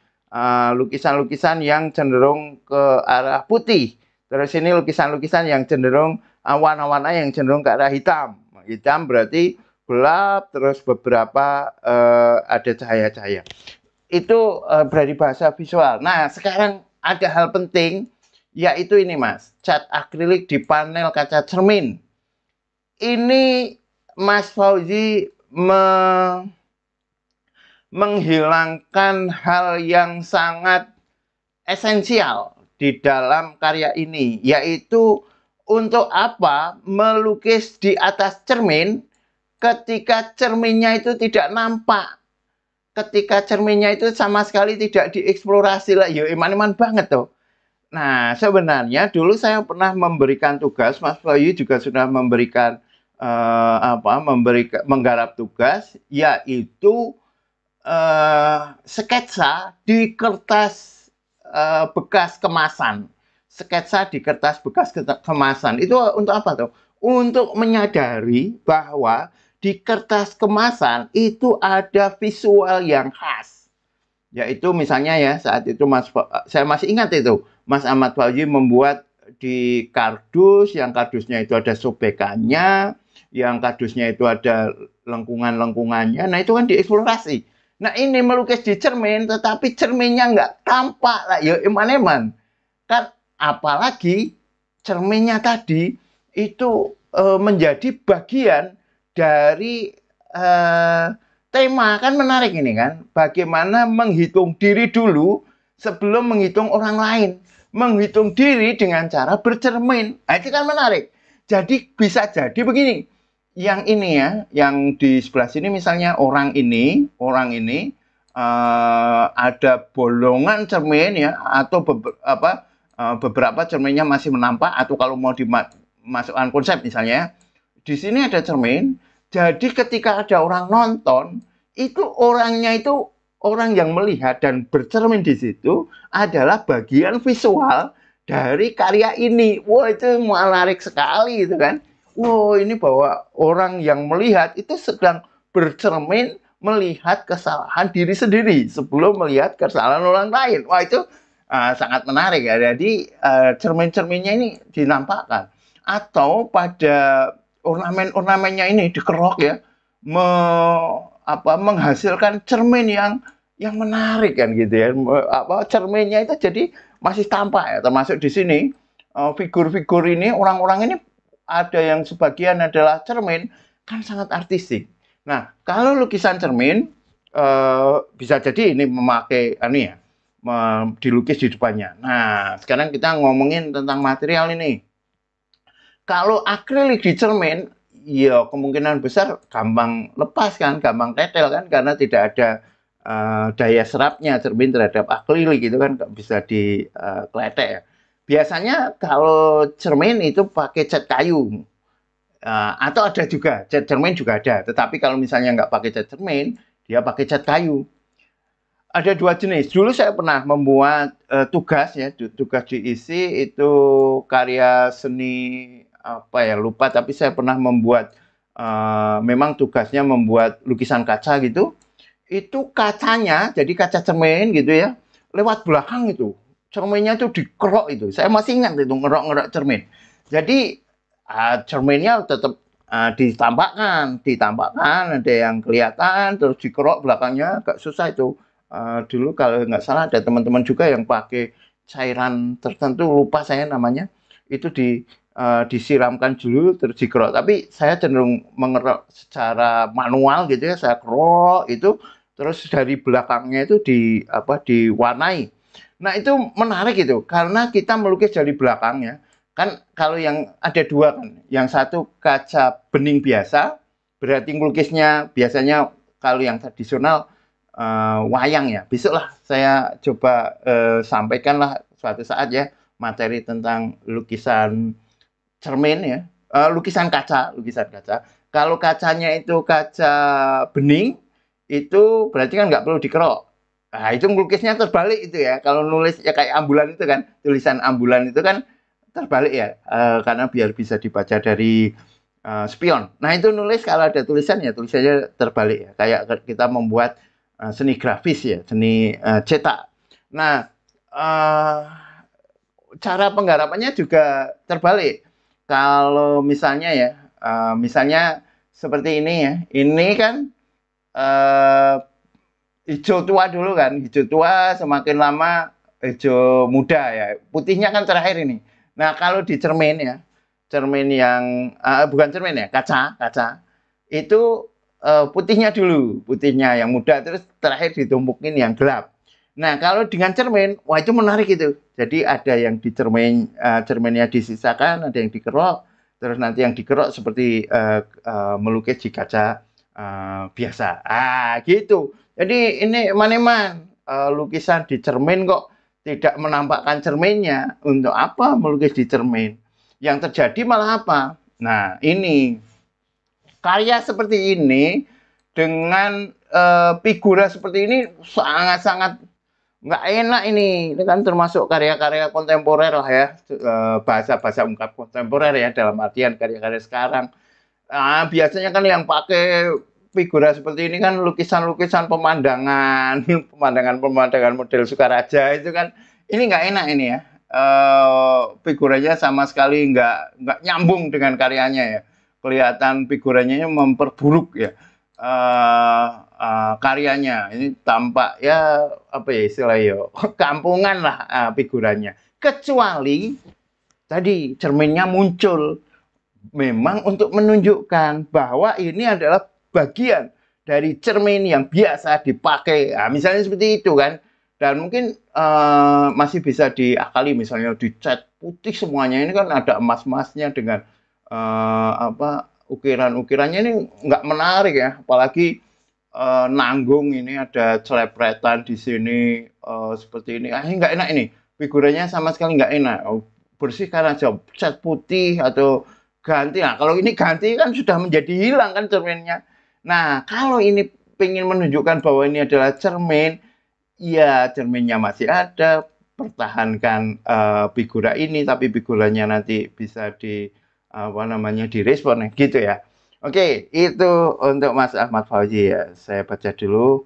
Lukisan-lukisan uh, yang cenderung ke arah putih. Terus ini lukisan-lukisan yang cenderung warna-warna yang cenderung ke arah hitam hitam berarti gelap terus beberapa uh, ada cahaya-cahaya itu uh, eh, berarti bahasa visual nah sekarang ada hal penting yaitu ini mas cat akrilik di panel kaca cermin ini mas Fauzi me menghilangkan hal yang sangat esensial di dalam karya ini yaitu untuk apa melukis di atas cermin ketika cerminnya itu tidak nampak ketika cerminnya itu sama sekali tidak dieksplorasi lah yo iman-iman banget tuh nah sebenarnya dulu saya pernah memberikan tugas Mas Bayu juga sudah memberikan uh, apa memberikan menggarap tugas yaitu uh, sketsa di kertas uh, bekas kemasan sketsa di kertas bekas kemasan. Itu untuk apa tuh? Untuk menyadari bahwa di kertas kemasan itu ada visual yang khas. Yaitu misalnya ya saat itu Mas saya masih ingat itu Mas Ahmad Fauzi membuat di kardus yang kardusnya itu ada sobekannya, yang kardusnya itu ada lengkungan-lengkungannya. Nah, itu kan dieksplorasi. Nah, ini melukis di cermin, tetapi cerminnya nggak tampak lah, ya eman-eman. Kan apalagi cerminnya tadi itu e, menjadi bagian dari e, tema kan menarik ini kan bagaimana menghitung diri dulu sebelum menghitung orang lain menghitung diri dengan cara bercermin nah, itu kan menarik jadi bisa jadi begini yang ini ya yang di sebelah sini misalnya orang ini orang ini uh, ada bolongan cermin ya atau apa Eh, beberapa cerminnya masih menampak atau kalau mau dimasukkan konsep misalnya ya. di sini ada cermin jadi ketika ada orang nonton itu orangnya itu orang yang melihat dan bercermin di situ adalah bagian visual dari karya ini wah itu menarik sekali itu kan wah ini bahwa orang yang melihat itu sedang bercermin melihat kesalahan diri sendiri sebelum melihat kesalahan orang lain wah itu uh, sangat menarik ya. Jadi uh, cermin-cerminnya ini dinampakkan atau pada ornamen-ornamennya ini dikerok ya, me, apa, menghasilkan cermin yang yang menarik kan gitu ya. Apa cerminnya itu jadi masih tampak ya, termasuk di sini eh, figur-figur uh, ini orang-orang ini ada yang sebagian adalah cermin kan sangat artistik. Nah, kalau lukisan cermin uh, bisa jadi ini memakai ini anu ya dilukis di depannya. Nah, sekarang kita ngomongin tentang material ini. Kalau akrilik di cermin, ya kemungkinan besar gampang lepas kan, gampang tetel kan, karena tidak ada uh, daya serapnya cermin terhadap akrilik itu kan bisa di Uh, ya. Biasanya kalau cermin itu pakai cat kayu. Uh, atau ada juga cat cermin juga ada, tetapi kalau misalnya nggak pakai cat cermin, dia pakai cat kayu ada dua jenis. Dulu saya pernah membuat uh, tugas ya, tugas diisi itu karya seni apa ya lupa, tapi saya pernah membuat uh, memang tugasnya membuat lukisan kaca gitu. Itu kacanya, jadi kaca cermin gitu ya, lewat belakang itu. Cerminnya itu dikerok itu. Saya masih ingat itu ngerok-ngerok cermin. Jadi uh, cerminnya tetap uh, ditampakkan, ditampakkan ada yang kelihatan terus dikerok belakangnya agak susah itu uh, dulu kalau nggak salah ada teman-teman juga yang pakai cairan tertentu lupa saya namanya itu di uh, disiramkan dulu terus dikerok tapi saya cenderung mengerok secara manual gitu ya saya kerok itu terus dari belakangnya itu di apa diwarnai nah itu menarik itu karena kita melukis dari belakangnya kan kalau yang ada dua kan yang satu kaca bening biasa berarti melukisnya biasanya kalau yang tradisional uh, wayang ya. besok lah saya coba uh, eh, sampaikanlah suatu saat ya materi tentang lukisan cermin ya, uh, lukisan kaca, lukisan kaca. Kalau kacanya itu kaca bening, itu berarti kan nggak perlu dikerok. Nah, itu lukisnya terbalik itu ya. Kalau nulis ya kayak ambulan itu kan, tulisan ambulan itu kan terbalik ya, uh, karena biar bisa dibaca dari uh, spion. Nah itu nulis kalau ada tulisan ya tulisannya terbalik ya. Kayak kita membuat Ah, seni grafis ya, seni uh, cetak. Nah, uh, cara penggarapannya juga terbalik. Kalau misalnya ya, uh, misalnya seperti ini ya, ini kan uh, hijau tua dulu kan, hijau tua semakin lama hijau muda ya, putihnya kan terakhir ini. Nah kalau di cermin ya, cermin yang uh, bukan cermin ya, kaca, kaca itu uh, putihnya dulu, putihnya yang muda terus terakhir ditumpukin yang gelap. Nah, kalau dengan cermin, wah itu menarik itu. Jadi ada yang di cermin uh, cerminnya disisakan, ada yang dikerok, terus nanti yang dikerok seperti uh, uh, melukis di kaca uh, biasa. Ah, gitu. Jadi ini maneman uh, lukisan di cermin kok tidak menampakkan cerminnya. Untuk apa melukis di cermin? Yang terjadi malah apa? Nah, ini karya seperti ini dengan uh, figura seperti ini sangat-sangat nggak enak ini. Ini kan termasuk karya-karya kontemporer lah ya, eh, bahasa-bahasa uh, ungkap kontemporer ya dalam artian karya-karya sekarang. Nah, biasanya kan yang pakai figura seperti ini kan lukisan-lukisan pemandangan, pemandangan-pemandangan model Sukaraja itu kan ini nggak enak ini ya. Uh, figuranya sama sekali nggak nggak nyambung dengan karyanya ya kelihatan figurannya memperburuk ya uh, uh, karyanya ini tampak ya apa ya istilahnya ya, kampungan lah uh, figurannya kecuali tadi cerminnya muncul memang untuk menunjukkan bahwa ini adalah bagian dari cermin yang biasa dipakai nah, misalnya seperti itu kan dan mungkin uh, masih bisa diakali misalnya dicat putih semuanya ini kan ada emas-emasnya dengan uh, apa ukiran-ukirannya ini nggak menarik ya, apalagi uh, nanggung ini ada celepretan di sini uh, seperti ini, ah nggak enak ini, figuranya sama sekali nggak enak, oh, bersihkan aja cat putih atau ganti. Nah kalau ini ganti kan sudah menjadi hilang kan cerminnya. Nah kalau ini ingin menunjukkan bahwa ini adalah cermin, ya cerminnya masih ada, pertahankan uh, figura ini tapi figuranya nanti bisa di apa namanya direspon gitu ya. Oke, itu untuk Mas Ahmad Fauzi ya. Saya baca dulu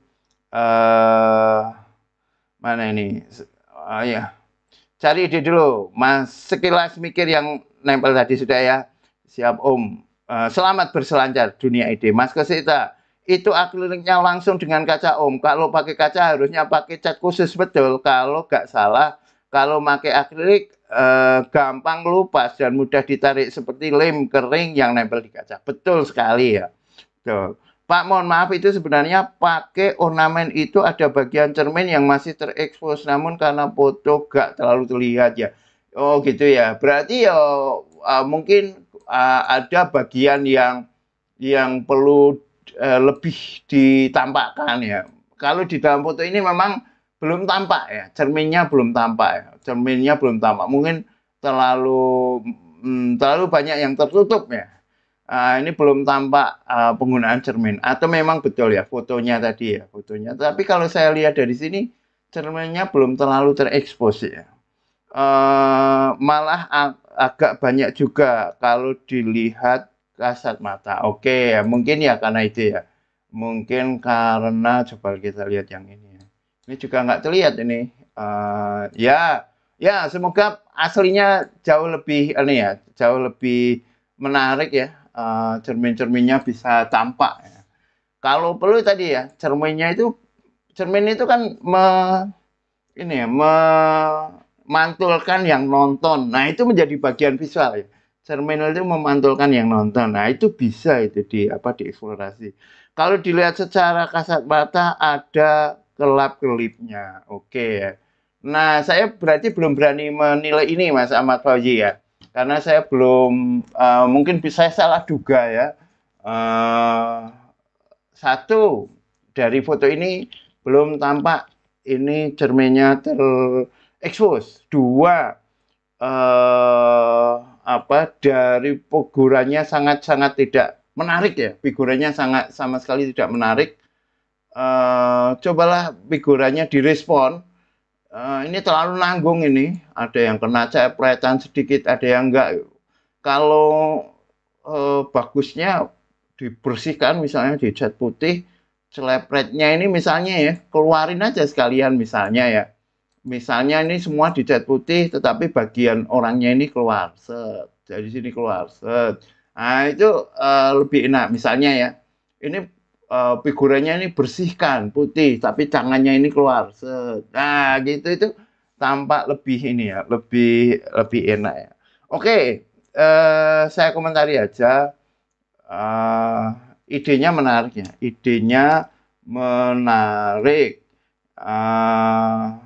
eh mana ini? Oh ya. Cari ide dulu. Mas sekilas mikir yang nempel tadi sudah ya. Siap Om. Uh, selamat berselancar dunia ide. Mas Kesita, itu akriliknya langsung dengan kaca Om. Kalau pakai kaca harusnya pakai cat khusus betul. Kalau nggak salah, kalau pakai akrilik eh, gampang lupas dan mudah ditarik seperti lem kering yang nempel di kaca. Betul sekali ya. Betul. Pak, mohon maaf itu sebenarnya pakai ornamen itu ada bagian cermin yang masih terekspos namun karena foto gak terlalu terlihat ya. Oh gitu ya. Berarti ya uh, mungkin uh, ada bagian yang yang perlu uh, lebih ditampakkan ya. Kalau di dalam foto ini memang belum tampak ya, cerminnya belum tampak ya cerminnya belum tampak Mungkin terlalu hmm, terlalu banyak yang tertutup ya. Uh, ini belum tampak uh, penggunaan cermin atau memang betul ya fotonya tadi ya fotonya. Tapi kalau saya lihat dari sini cerminnya belum terlalu terekspos ya. Uh, malah ag agak banyak juga kalau dilihat kasat mata. Oke okay, ya mungkin ya karena itu ya. Mungkin karena coba kita lihat yang ini ya. Ini juga nggak terlihat ini. Uh, ya Ya, semoga aslinya jauh lebih ini ya, jauh lebih menarik ya. Eh, cermin-cerminnya bisa tampak. Ya. Kalau perlu tadi ya, cerminnya itu cermin itu kan me, ini ya, memantulkan yang nonton. Nah, itu menjadi bagian visual ya. Cermin itu memantulkan yang nonton. Nah, itu bisa itu di apa dieksplorasi. Kalau dilihat secara kasat mata ada kelap-kelipnya. Oke okay, ya. Nah, saya berarti belum berani menilai ini, Mas Ahmad Fauzi ya, karena saya belum uh, mungkin bisa salah duga ya. Uh, satu dari foto ini belum tampak ini cerminnya terekspos. Dua uh, apa dari figurannya sangat-sangat tidak menarik ya, figurannya sangat sama sekali tidak menarik. Uh, cobalah figurannya direspon uh, ini terlalu nanggung ini. Ada yang kena cepretan sedikit, ada yang enggak. Kalau uh, bagusnya dibersihkan misalnya di cat putih, celepretnya ini misalnya ya, keluarin aja sekalian misalnya ya. Misalnya ini semua dicat putih, tetapi bagian orangnya ini keluar. Set. Dari sini keluar. Set. Nah, itu uh, lebih enak misalnya ya. Ini uh, ini bersihkan putih tapi tangannya ini keluar Set. nah gitu itu tampak lebih ini ya lebih lebih enak ya oke okay, eh, saya komentari aja uh, idenya menarik ya idenya menarik uh,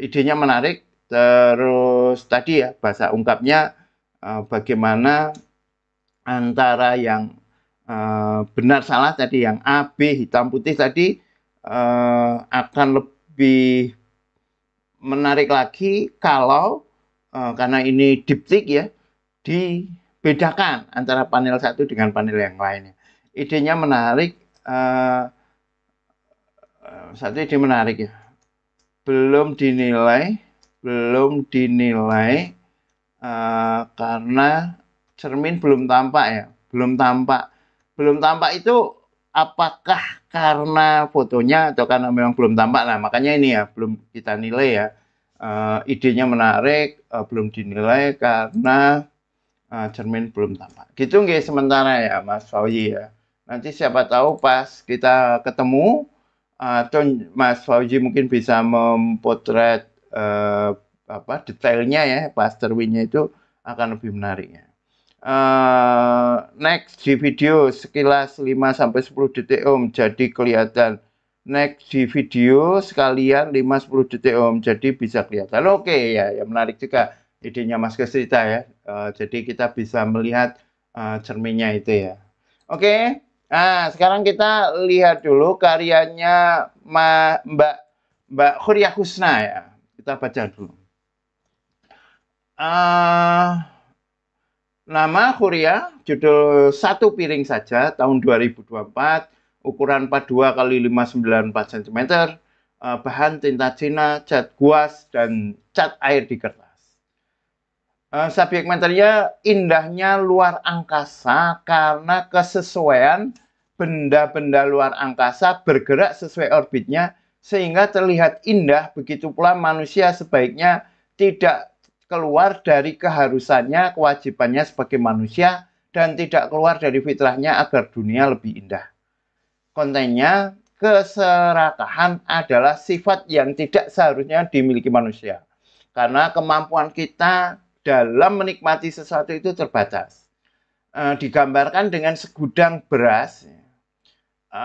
idenya menarik terus tadi ya bahasa ungkapnya uh, bagaimana antara yang Eh, benar salah tadi yang A, B, hitam putih tadi uh, akan lebih menarik lagi kalau uh, karena ini diptik ya dibedakan antara panel satu dengan panel yang lainnya. Idenya menarik, uh, satu ide menarik ya. Belum dinilai, belum dinilai uh, karena cermin belum tampak ya, belum tampak belum tampak itu apakah karena fotonya atau karena memang belum tampak lah makanya ini ya belum kita nilai ya uh, idenya menarik uh, belum dinilai karena uh, cermin belum tampak gitu nggih sementara ya Mas Fauzi ya nanti siapa tahu pas kita ketemu atau Mas Fauzi mungkin bisa mempotret uh, apa detailnya ya pas cerminnya itu akan lebih menarik ya Eh, next di video sekilas 5 sampai 10 detik Om jadi kelihatan. Next di video sekalian 5 10 detik Om jadi bisa kelihatan. Oke okay, ya, yang menarik juga idenya Mas Kesita ya. Uh, jadi kita bisa melihat uh, cerminnya itu ya. Oke. Okay. Nah, sekarang kita lihat dulu karyanya Ma, Mbak Mbak Khurya Husna ya. Kita baca dulu. Uh, Nama Korea, judul Satu Piring Saja, tahun 2024, ukuran 42 kali 594 cm, eh, bahan tinta Cina, cat kuas dan cat air di kertas. Eh, Subjek materinya indahnya luar angkasa karena kesesuaian benda-benda luar angkasa bergerak sesuai orbitnya sehingga terlihat indah begitu pula manusia sebaiknya tidak keluar dari keharusannya, kewajibannya sebagai manusia, dan tidak keluar dari fitrahnya agar dunia lebih indah. Kontennya, keserakahan adalah sifat yang tidak seharusnya dimiliki manusia. Karena kemampuan kita dalam menikmati sesuatu itu terbatas. E, digambarkan dengan segudang beras, e,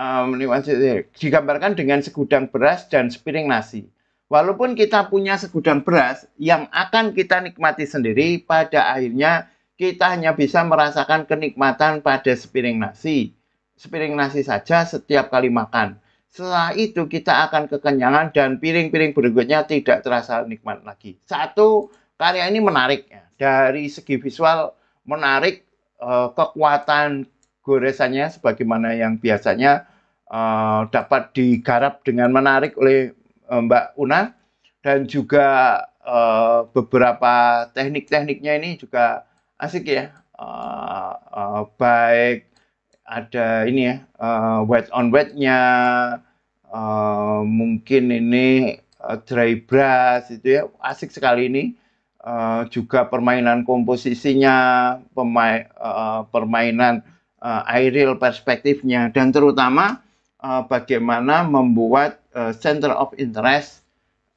digambarkan dengan segudang beras dan sepiring nasi Walaupun kita punya segudang beras yang akan kita nikmati sendiri, pada akhirnya kita hanya bisa merasakan kenikmatan pada sepiring nasi. Sepiring nasi saja setiap kali makan. Setelah itu kita akan kekenyangan dan piring-piring berikutnya tidak terasa nikmat lagi. Satu, karya ini menarik. Dari segi visual menarik eh, kekuatan goresannya sebagaimana yang biasanya eh, dapat digarap dengan menarik oleh Eh, Mbak Una dan juga uh, beberapa teknik-tekniknya ini juga asik ya. Uh, uh, baik ada ini ya uh, wet on wetnya uh, mungkin ini uh, dry brush itu ya asik sekali ini uh, juga permainan komposisinya pemain uh, permainan uh, aerial perspektifnya dan terutama uh, bagaimana membuat Eh, center of interest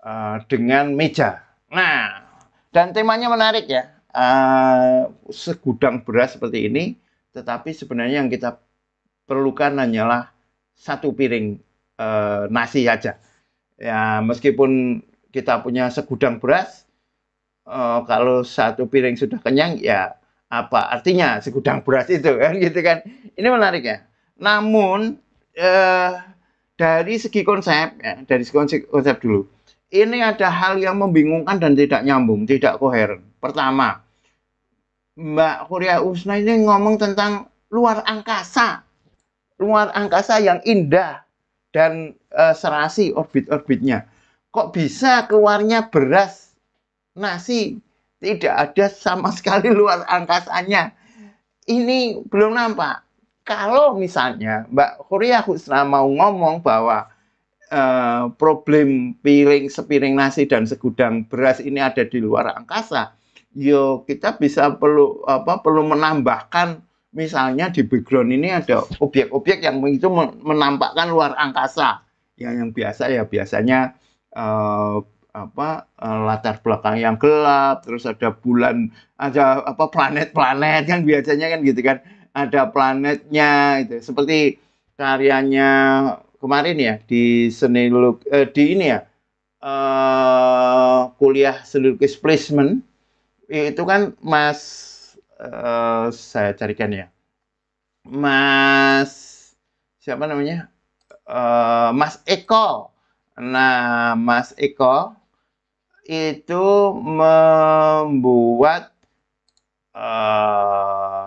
uh, dengan meja. Nah, dan temanya menarik ya. Uh, segudang beras seperti ini, tetapi sebenarnya yang kita perlukan hanyalah satu piring uh, nasi aja. Ya, meskipun kita punya segudang beras, uh, kalau satu piring sudah kenyang, ya apa artinya segudang beras itu kan gitu kan? Ini menarik ya. Namun uh, dari segi konsep ya, dari segi konsep, dulu ini ada hal yang membingungkan dan tidak nyambung tidak koheren pertama Mbak Korea Usna ini ngomong tentang luar angkasa luar angkasa yang indah dan e, serasi orbit-orbitnya kok bisa keluarnya beras nasi tidak ada sama sekali luar angkasanya ini belum nampak kalau misalnya Mbak Korea Husna mau ngomong bahwa Uh, problem piring sepiring nasi dan segudang beras ini ada di luar angkasa, yo kita bisa perlu apa perlu menambahkan misalnya di background ini ada objek-objek yang itu menampakkan luar angkasa yang yang biasa ya biasanya uh, apa eh, latar belakang yang gelap terus ada bulan ada apa planet-planet yang biasanya kan gitu kan ada planetnya itu seperti karyanya kemarin ya di seni luk, eh, di ini ya eh, kuliah seni lukis placement itu kan Mas eh, saya carikan ya Mas siapa namanya eh, Mas Eko nah Mas Eko itu membuat eh,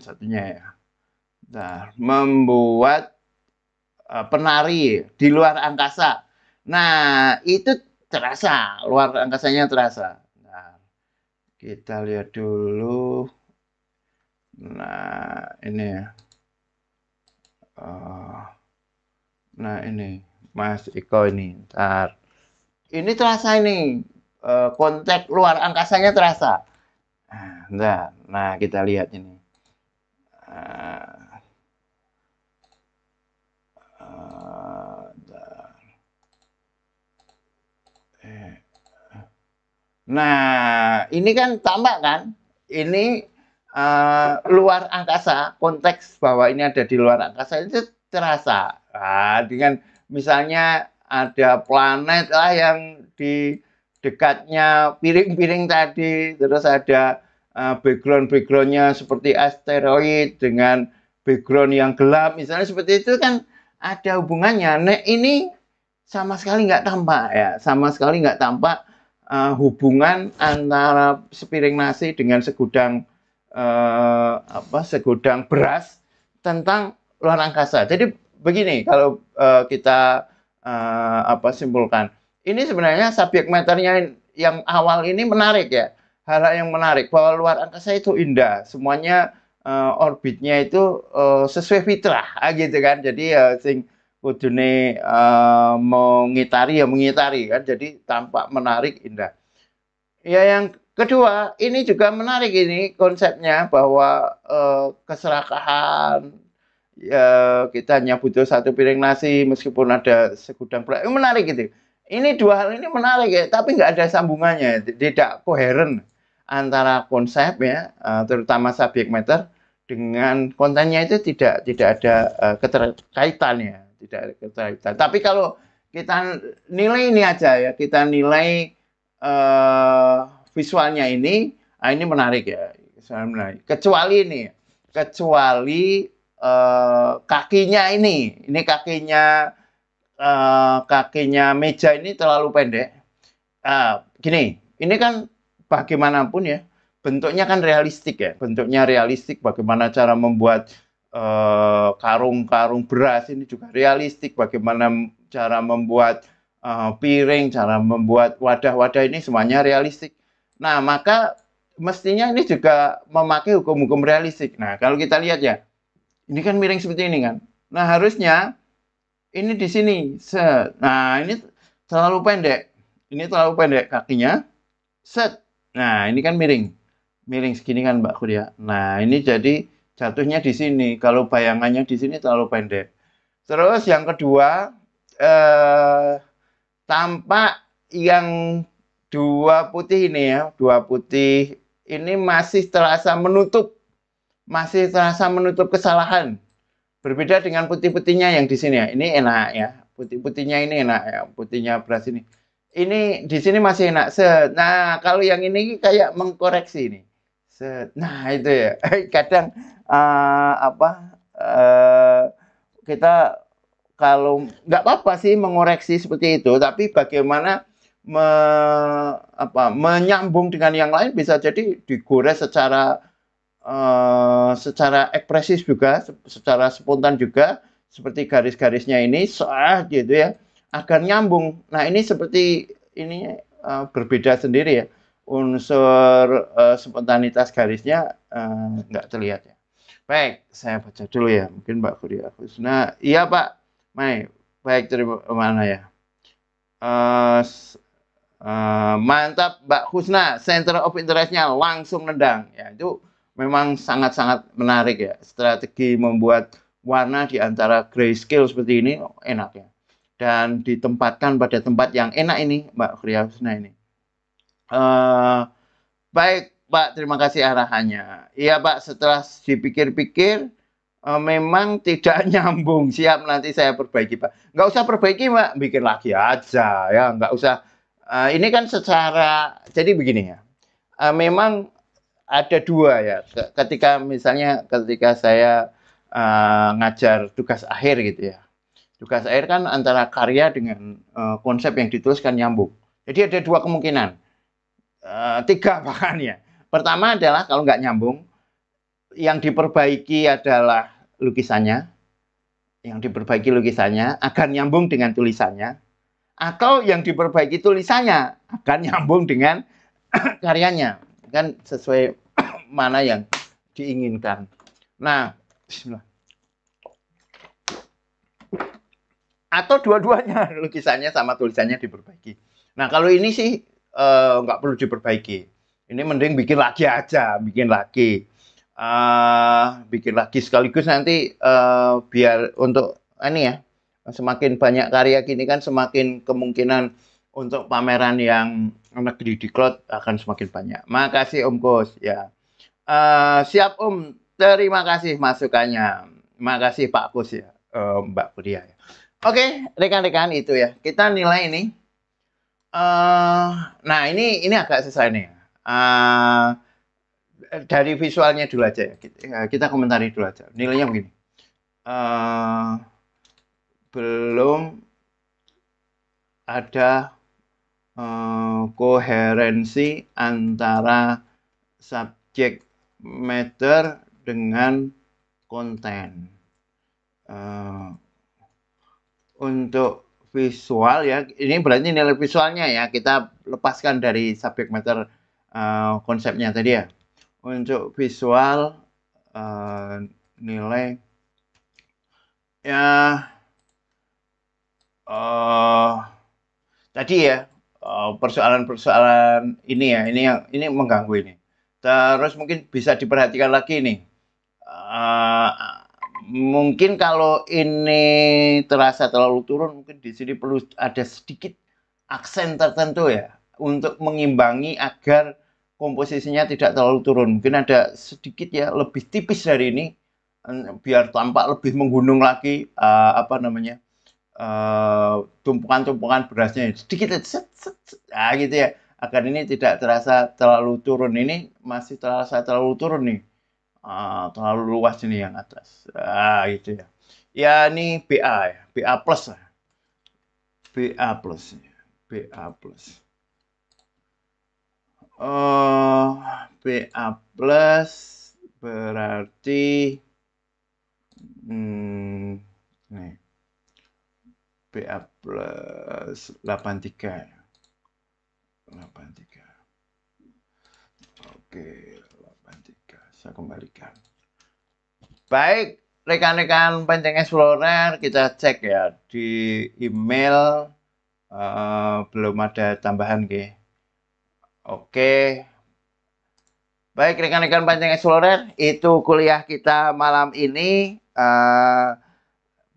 satunya ya. Nah, membuat uh, penari di luar angkasa. Nah, itu terasa, luar angkasanya terasa. Nah, kita lihat dulu. Nah, ini ya. Uh, nah, ini Mas Iko ini. Ntar. Ini terasa ini. Uh, eh, konteks luar angkasanya terasa. Nah, nah, kita lihat ini. Nah, ini kan tampak kan? Ini uh, luar angkasa, konteks bahwa ini ada di luar angkasa itu terasa. Nah, dengan misalnya ada planet lah yang di dekatnya piring-piring tadi, terus ada Eh, background-backgroundnya seperti asteroid dengan background yang gelap misalnya seperti itu kan ada hubungannya. Nah ini sama sekali nggak tampak ya, sama sekali nggak tampak uh, hubungan antara sepiring nasi dengan segudang uh, apa segudang beras tentang luar angkasa. Jadi begini kalau uh, kita uh, apa simpulkan, ini sebenarnya subjek meternya yang awal ini menarik ya hal, yang menarik bahwa luar angkasa itu indah semuanya uh, orbitnya itu uh, sesuai fitrah ah, gitu kan jadi uh, sing kudune uh, mengitari ya mengitari kan jadi tampak menarik indah ya yang kedua ini juga menarik ini konsepnya bahwa uh, keserakahan ya kita hanya butuh satu piring nasi meskipun ada segudang beras menarik gitu ini dua hal ini menarik ya tapi nggak ada sambungannya tidak koheren antara konsep ya eh, terutama subjek meter dengan kontennya itu tidak tidak ada eh, keterkaitannya tidak ada keterkaitan tapi kalau kita nilai ini aja ya kita nilai uh, visualnya ini ah ini menarik ya menarik kecuali ini kecuali uh, kakinya ini ini kakinya uh, kakinya meja ini terlalu pendek uh, gini ini kan bagaimanapun ya bentuknya kan realistik ya bentuknya realistik bagaimana cara membuat eh, karung-karung uh, beras ini juga realistik bagaimana cara membuat uh, piring cara membuat wadah-wadah ini semuanya realistik nah maka mestinya ini juga memakai hukum-hukum realistik nah kalau kita lihat ya ini kan miring seperti ini kan nah harusnya ini di sini set nah ini terlalu pendek ini terlalu pendek kakinya set Nah, ini kan miring. Miring segini kan Mbak Kudia. Nah, ini jadi jatuhnya di sini. Kalau bayangannya di sini terlalu pendek. Terus yang kedua, eh, tampak yang dua putih ini ya, dua putih ini masih terasa menutup, masih terasa menutup kesalahan. Berbeda dengan putih-putihnya yang di sini ya. Ini enak ya, putih-putihnya ini enak ya, putihnya beras ini ini di sini masih enak set nah kalau yang ini kayak mengkoreksi ini. set nah itu ya kadang uh, apa uh, kita kalau nggak apa-apa sih mengoreksi seperti itu tapi bagaimana me, apa, menyambung dengan yang lain bisa jadi digores secara uh, secara ekspresif juga secara spontan juga seperti garis-garisnya ini sah gitu ya agar nyambung. Nah, ini seperti ini uh, berbeda sendiri ya. Unsur uh, spontanitas garisnya uh, nggak terlihat ya. Baik, saya baca dulu ya. Mungkin Mbak Furia Husna. Iya, Pak. Mai. Baik, terima mana ya? Uh, uh, mantap, Mbak Husna. Center of interestnya langsung nendang. Ya, itu memang sangat-sangat menarik ya. Strategi membuat warna di antara grayscale seperti ini enak ya dan ditempatkan pada tempat yang enak ini, Mbak Husna ini. Uh, baik, Pak, terima kasih arahannya. Iya, Pak, setelah dipikir-pikir, uh, memang tidak nyambung. Siap, nanti saya perbaiki, Pak. Nggak usah perbaiki, Mbak. Bikin lagi aja, ya. Nggak usah. Uh, ini kan secara, jadi begini ya. Uh, memang ada dua ya. Ketika misalnya ketika saya uh, ngajar tugas akhir gitu ya Tugas akhir kan antara karya dengan e, konsep yang dituliskan nyambung. Jadi ada dua kemungkinan, E, tiga bahkan ya. Pertama adalah kalau nggak nyambung, yang diperbaiki adalah lukisannya, yang diperbaiki lukisannya akan nyambung dengan tulisannya, atau yang diperbaiki tulisannya akan nyambung dengan karyanya, kan sesuai mana yang diinginkan. Nah, bismillah. atau dua-duanya lukisannya sama tulisannya diperbaiki. Nah kalau ini sih eh, nggak uh, perlu diperbaiki. Ini mending bikin lagi aja, bikin lagi, uh, bikin lagi sekaligus nanti uh, biar untuk ini ya semakin banyak karya gini kan semakin kemungkinan untuk pameran yang negeri di cloud akan semakin banyak. Makasih Om Kos ya. Uh, siap Om, terima kasih masukannya. Makasih Pak Kos ya, uh, Mbak Kudia ya. Oke, okay, rekan-rekan itu ya. Kita nilai ini. Uh, nah, ini ini agak susah nih. Uh, dari visualnya dulu aja ya. Kita, eh, kita komentari dulu aja. Nilainya begini. Uh, belum ada uh, koherensi antara subjek matter dengan konten. Uh, untuk visual ya ini berarti nilai visualnya ya kita lepaskan dari subjek matter uh, konsepnya tadi ya untuk visual uh, nilai ya uh, tadi ya persoalan-persoalan uh, ini ya ini yang ini mengganggu ini terus mungkin bisa diperhatikan lagi nih mungkin kalau ini terasa terlalu turun, mungkin di sini perlu ada sedikit aksen tertentu ya untuk mengimbangi agar komposisinya tidak terlalu turun. Mungkin ada sedikit ya lebih tipis dari ini biar tampak lebih menggunung lagi uh, apa namanya eh, tumpukan-tumpukan uh, berasnya sedikit set, set, set, nah, gitu ya agar ini tidak terasa terlalu turun ini masih terasa terlalu turun nih ah, terlalu luas ini yang atas ah gitu ya ya ini BA ya BA plus lah BA plus BA plus oh BA plus berarti hmm, nih BA plus 83 ya 83 oke 83 saya kembalikan baik rekan-rekan Penceng Explorer kita cek ya di email uh, belum ada tambahan ke oke baik rekan-rekan Penceng Explorer itu kuliah kita malam ini uh,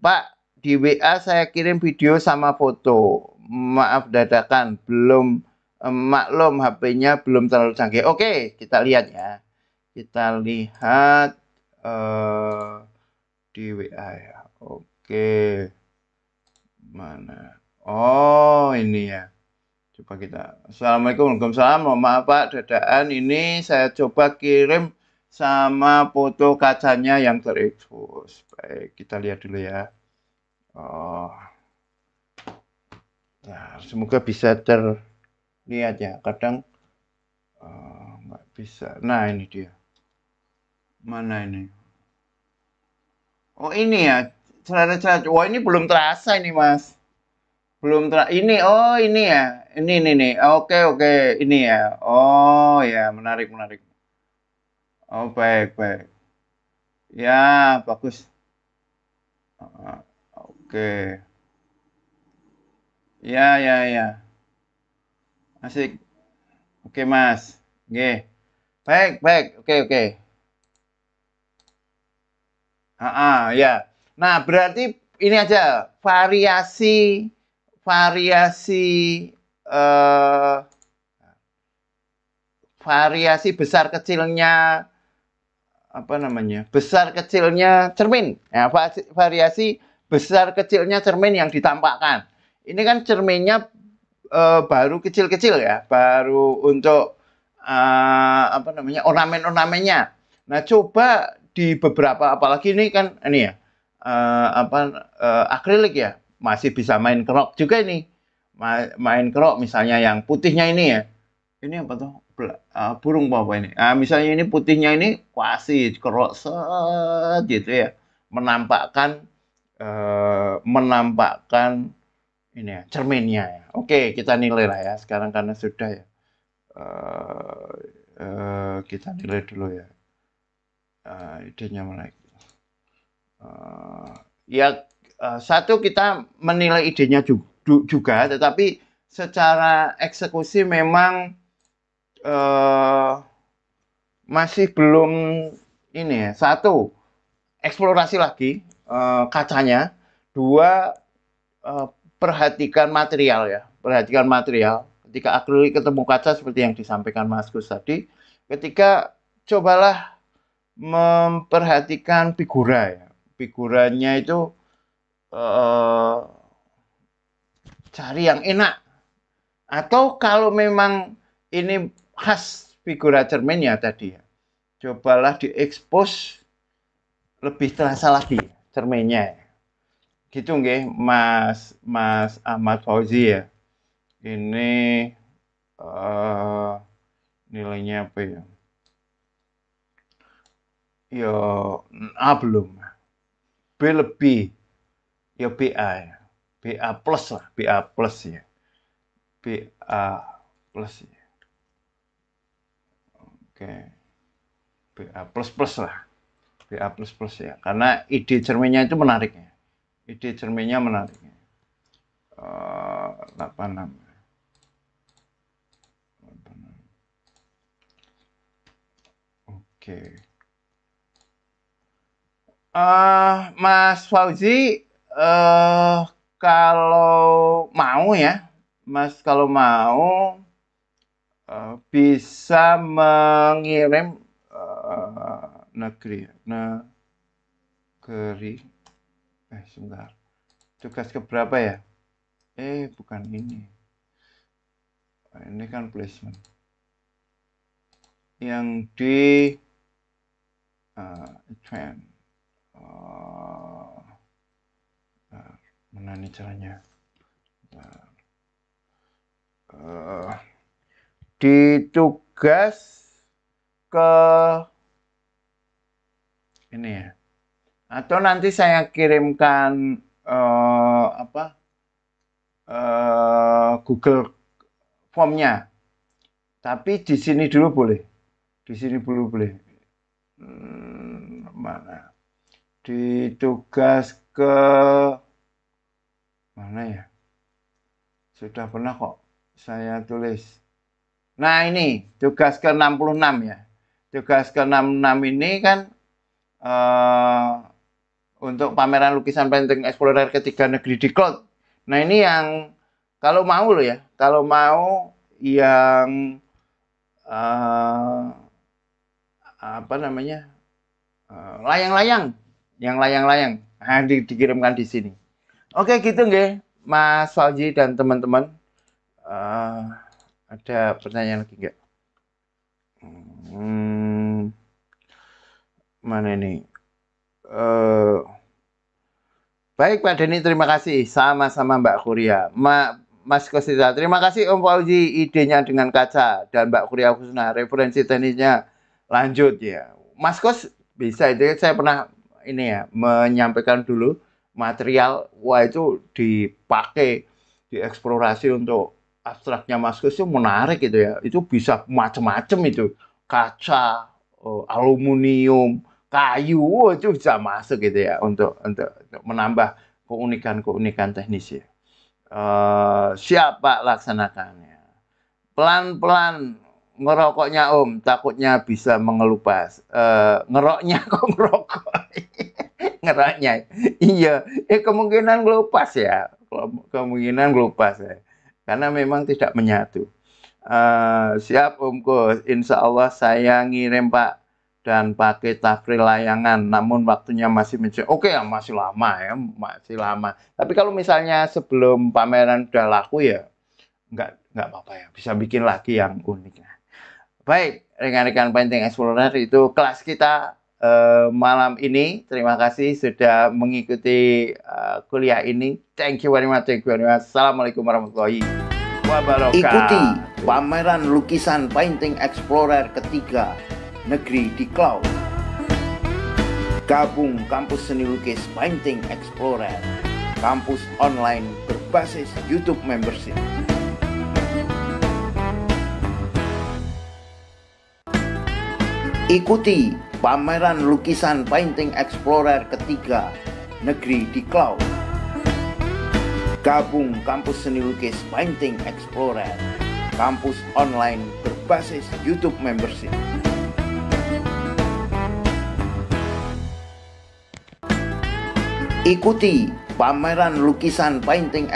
Pak di WA saya kirim video sama foto maaf dadakan belum eh, maklum HP-nya belum terlalu canggih. Oke, kita lihat ya kita lihat uh, di WA ya. Oke. Mana? Oh, ini ya. Coba kita. Assalamualaikum, Waalaikumsalam. Mohon maaf Pak, dadaan ini saya coba kirim sama foto kacanya yang terekspos. Baik, kita lihat dulu ya. Oh. Nah, semoga bisa terlihat ya. Kadang oh, nggak uh, bisa. Nah, ini dia. Mana ini? Oh ini ya, celana-celana. Wah ini belum terasa ini mas. Belum terasa. Ini, oh ini ya. Ini, ini, nih. Oke, oke. Ini ya. Oh ya, menarik, menarik. Oh baik, baik. Ya, bagus. Oke. Ya, ya, ya. Asik. Oke, Mas. Oke. Baik, baik. Oke, oke. Ah, ya. Nah, berarti ini aja variasi variasi uh, variasi besar kecilnya apa namanya? Besar kecilnya cermin. Ya, variasi besar kecilnya cermin yang ditampakkan. Ini kan cerminnya uh, baru kecil-kecil ya, baru untuk uh, apa namanya? ornamen-ornamennya. Nah, coba di beberapa apalagi ini kan ini ya uh, apa uh, akrilik ya masih bisa main kerok juga ini Ma main kerok misalnya yang putihnya ini ya ini apa tuh uh, burung apa ini nah, misalnya ini putihnya ini kuasi kerok set gitu ya menampakkan uh, menampakkan ini ya cerminnya ya oke kita nilai lah ya sekarang karena sudah ya uh, uh, kita nilai dulu ya uh, ah, idenya melek uh, ah, ya uh, satu kita menilai idenya juga, juga tetapi secara eksekusi memang uh, masih belum ini ya satu eksplorasi lagi uh, kacanya dua uh, perhatikan material ya perhatikan material ketika akrilik ketemu kaca seperti yang disampaikan Mas Gus tadi ketika cobalah memperhatikan figura ya. Figuranya itu eh, cari yang enak. Atau kalau memang ini khas figura cermin ya tadi ya. Cobalah diekspos lebih terasa lagi cerminnya. Gitu nggih Mas Mas Ahmad Fauzi ya. Ini uh, nilainya apa ya? Yo, A ah, belum B lebih ya A, ya. A plus lah A plus ya A plus ya oke A plus plus lah A plus plus ya karena ide cerminnya itu menarik ya ide cerminnya menariknya uh, 86 Oke. Okay. Uh, Mas Fauzi, uh, kalau mau ya, Mas kalau mau uh, bisa mengirim uh, negeri negeri eh sebentar tugas keberapa ya eh bukan ini ini kan placement yang di uh, trend uh, mana nih caranya nah, uh, ditugas ke ini ya atau nanti saya kirimkan uh, apa uh, Google formnya tapi di sini dulu boleh di sini dulu boleh hmm, mana di ke mana ya? Sudah pernah kok saya tulis. Nah, ini tugas ke-66 ya. Tugas ke-66 ini kan uh, untuk pameran lukisan painting eksplorer ketiga negeri di Cloud. Nah, ini yang kalau mau loh ya, kalau mau yang uh, apa namanya? Eh, layang-layang uh, layang -layang yang layang-layang nanti dikirimkan di sini oke gitu nggih Mas Fauji dan teman-teman uh, ada pertanyaan lagi nggak hmm, mana ini uh, baik Pak Denny terima kasih sama-sama Mbak Kuria Ma, Mas Kosita terima kasih Om fauzi idenya dengan kaca dan Mbak Kuria Kusna referensi teknisnya lanjut ya Mas Kos bisa itu saya pernah ini ya menyampaikan dulu material wah itu dipakai dieksplorasi untuk abstraknya Maskus itu menarik gitu ya itu bisa macam-macam itu kaca eh, aluminium kayu itu bisa masuk gitu ya untuk untuk, untuk menambah keunikan-keunikan teknis ya e, siapa laksanakannya pelan-pelan ngerokoknya om takutnya bisa mengelupas e, ngeroknya kok ngerokok ngeraknya iya eh kemungkinan gelupas ya kemungkinan gelupas ya karena memang tidak menyatu uh, siap Om Kus Insya Allah saya ngirim Pak dan pakai tafri layangan namun waktunya masih mencukupi oke okay, ya masih lama ya masih lama tapi kalau misalnya sebelum pameran udah laku ya nggak nggak apa-apa ya bisa bikin lagi yang unik baik rekan-rekan penting explorer itu kelas kita Eh, malam ini. Terima kasih sudah mengikuti uh, kuliah ini. Thank you very much. Thank you very much. Assalamualaikum warahmatullahi wabarakatuh. Ikuti pameran lukisan Painting Explorer ketiga negeri di cloud. Gabung kampus seni lukis Painting Explorer, kampus online berbasis YouTube membership. Ikuti pameran lukisan Painting Explorer ketiga negeri di cloud. Gabung kampus seni lukis Painting Explorer, kampus online berbasis YouTube membership. Ikuti pameran lukisan Painting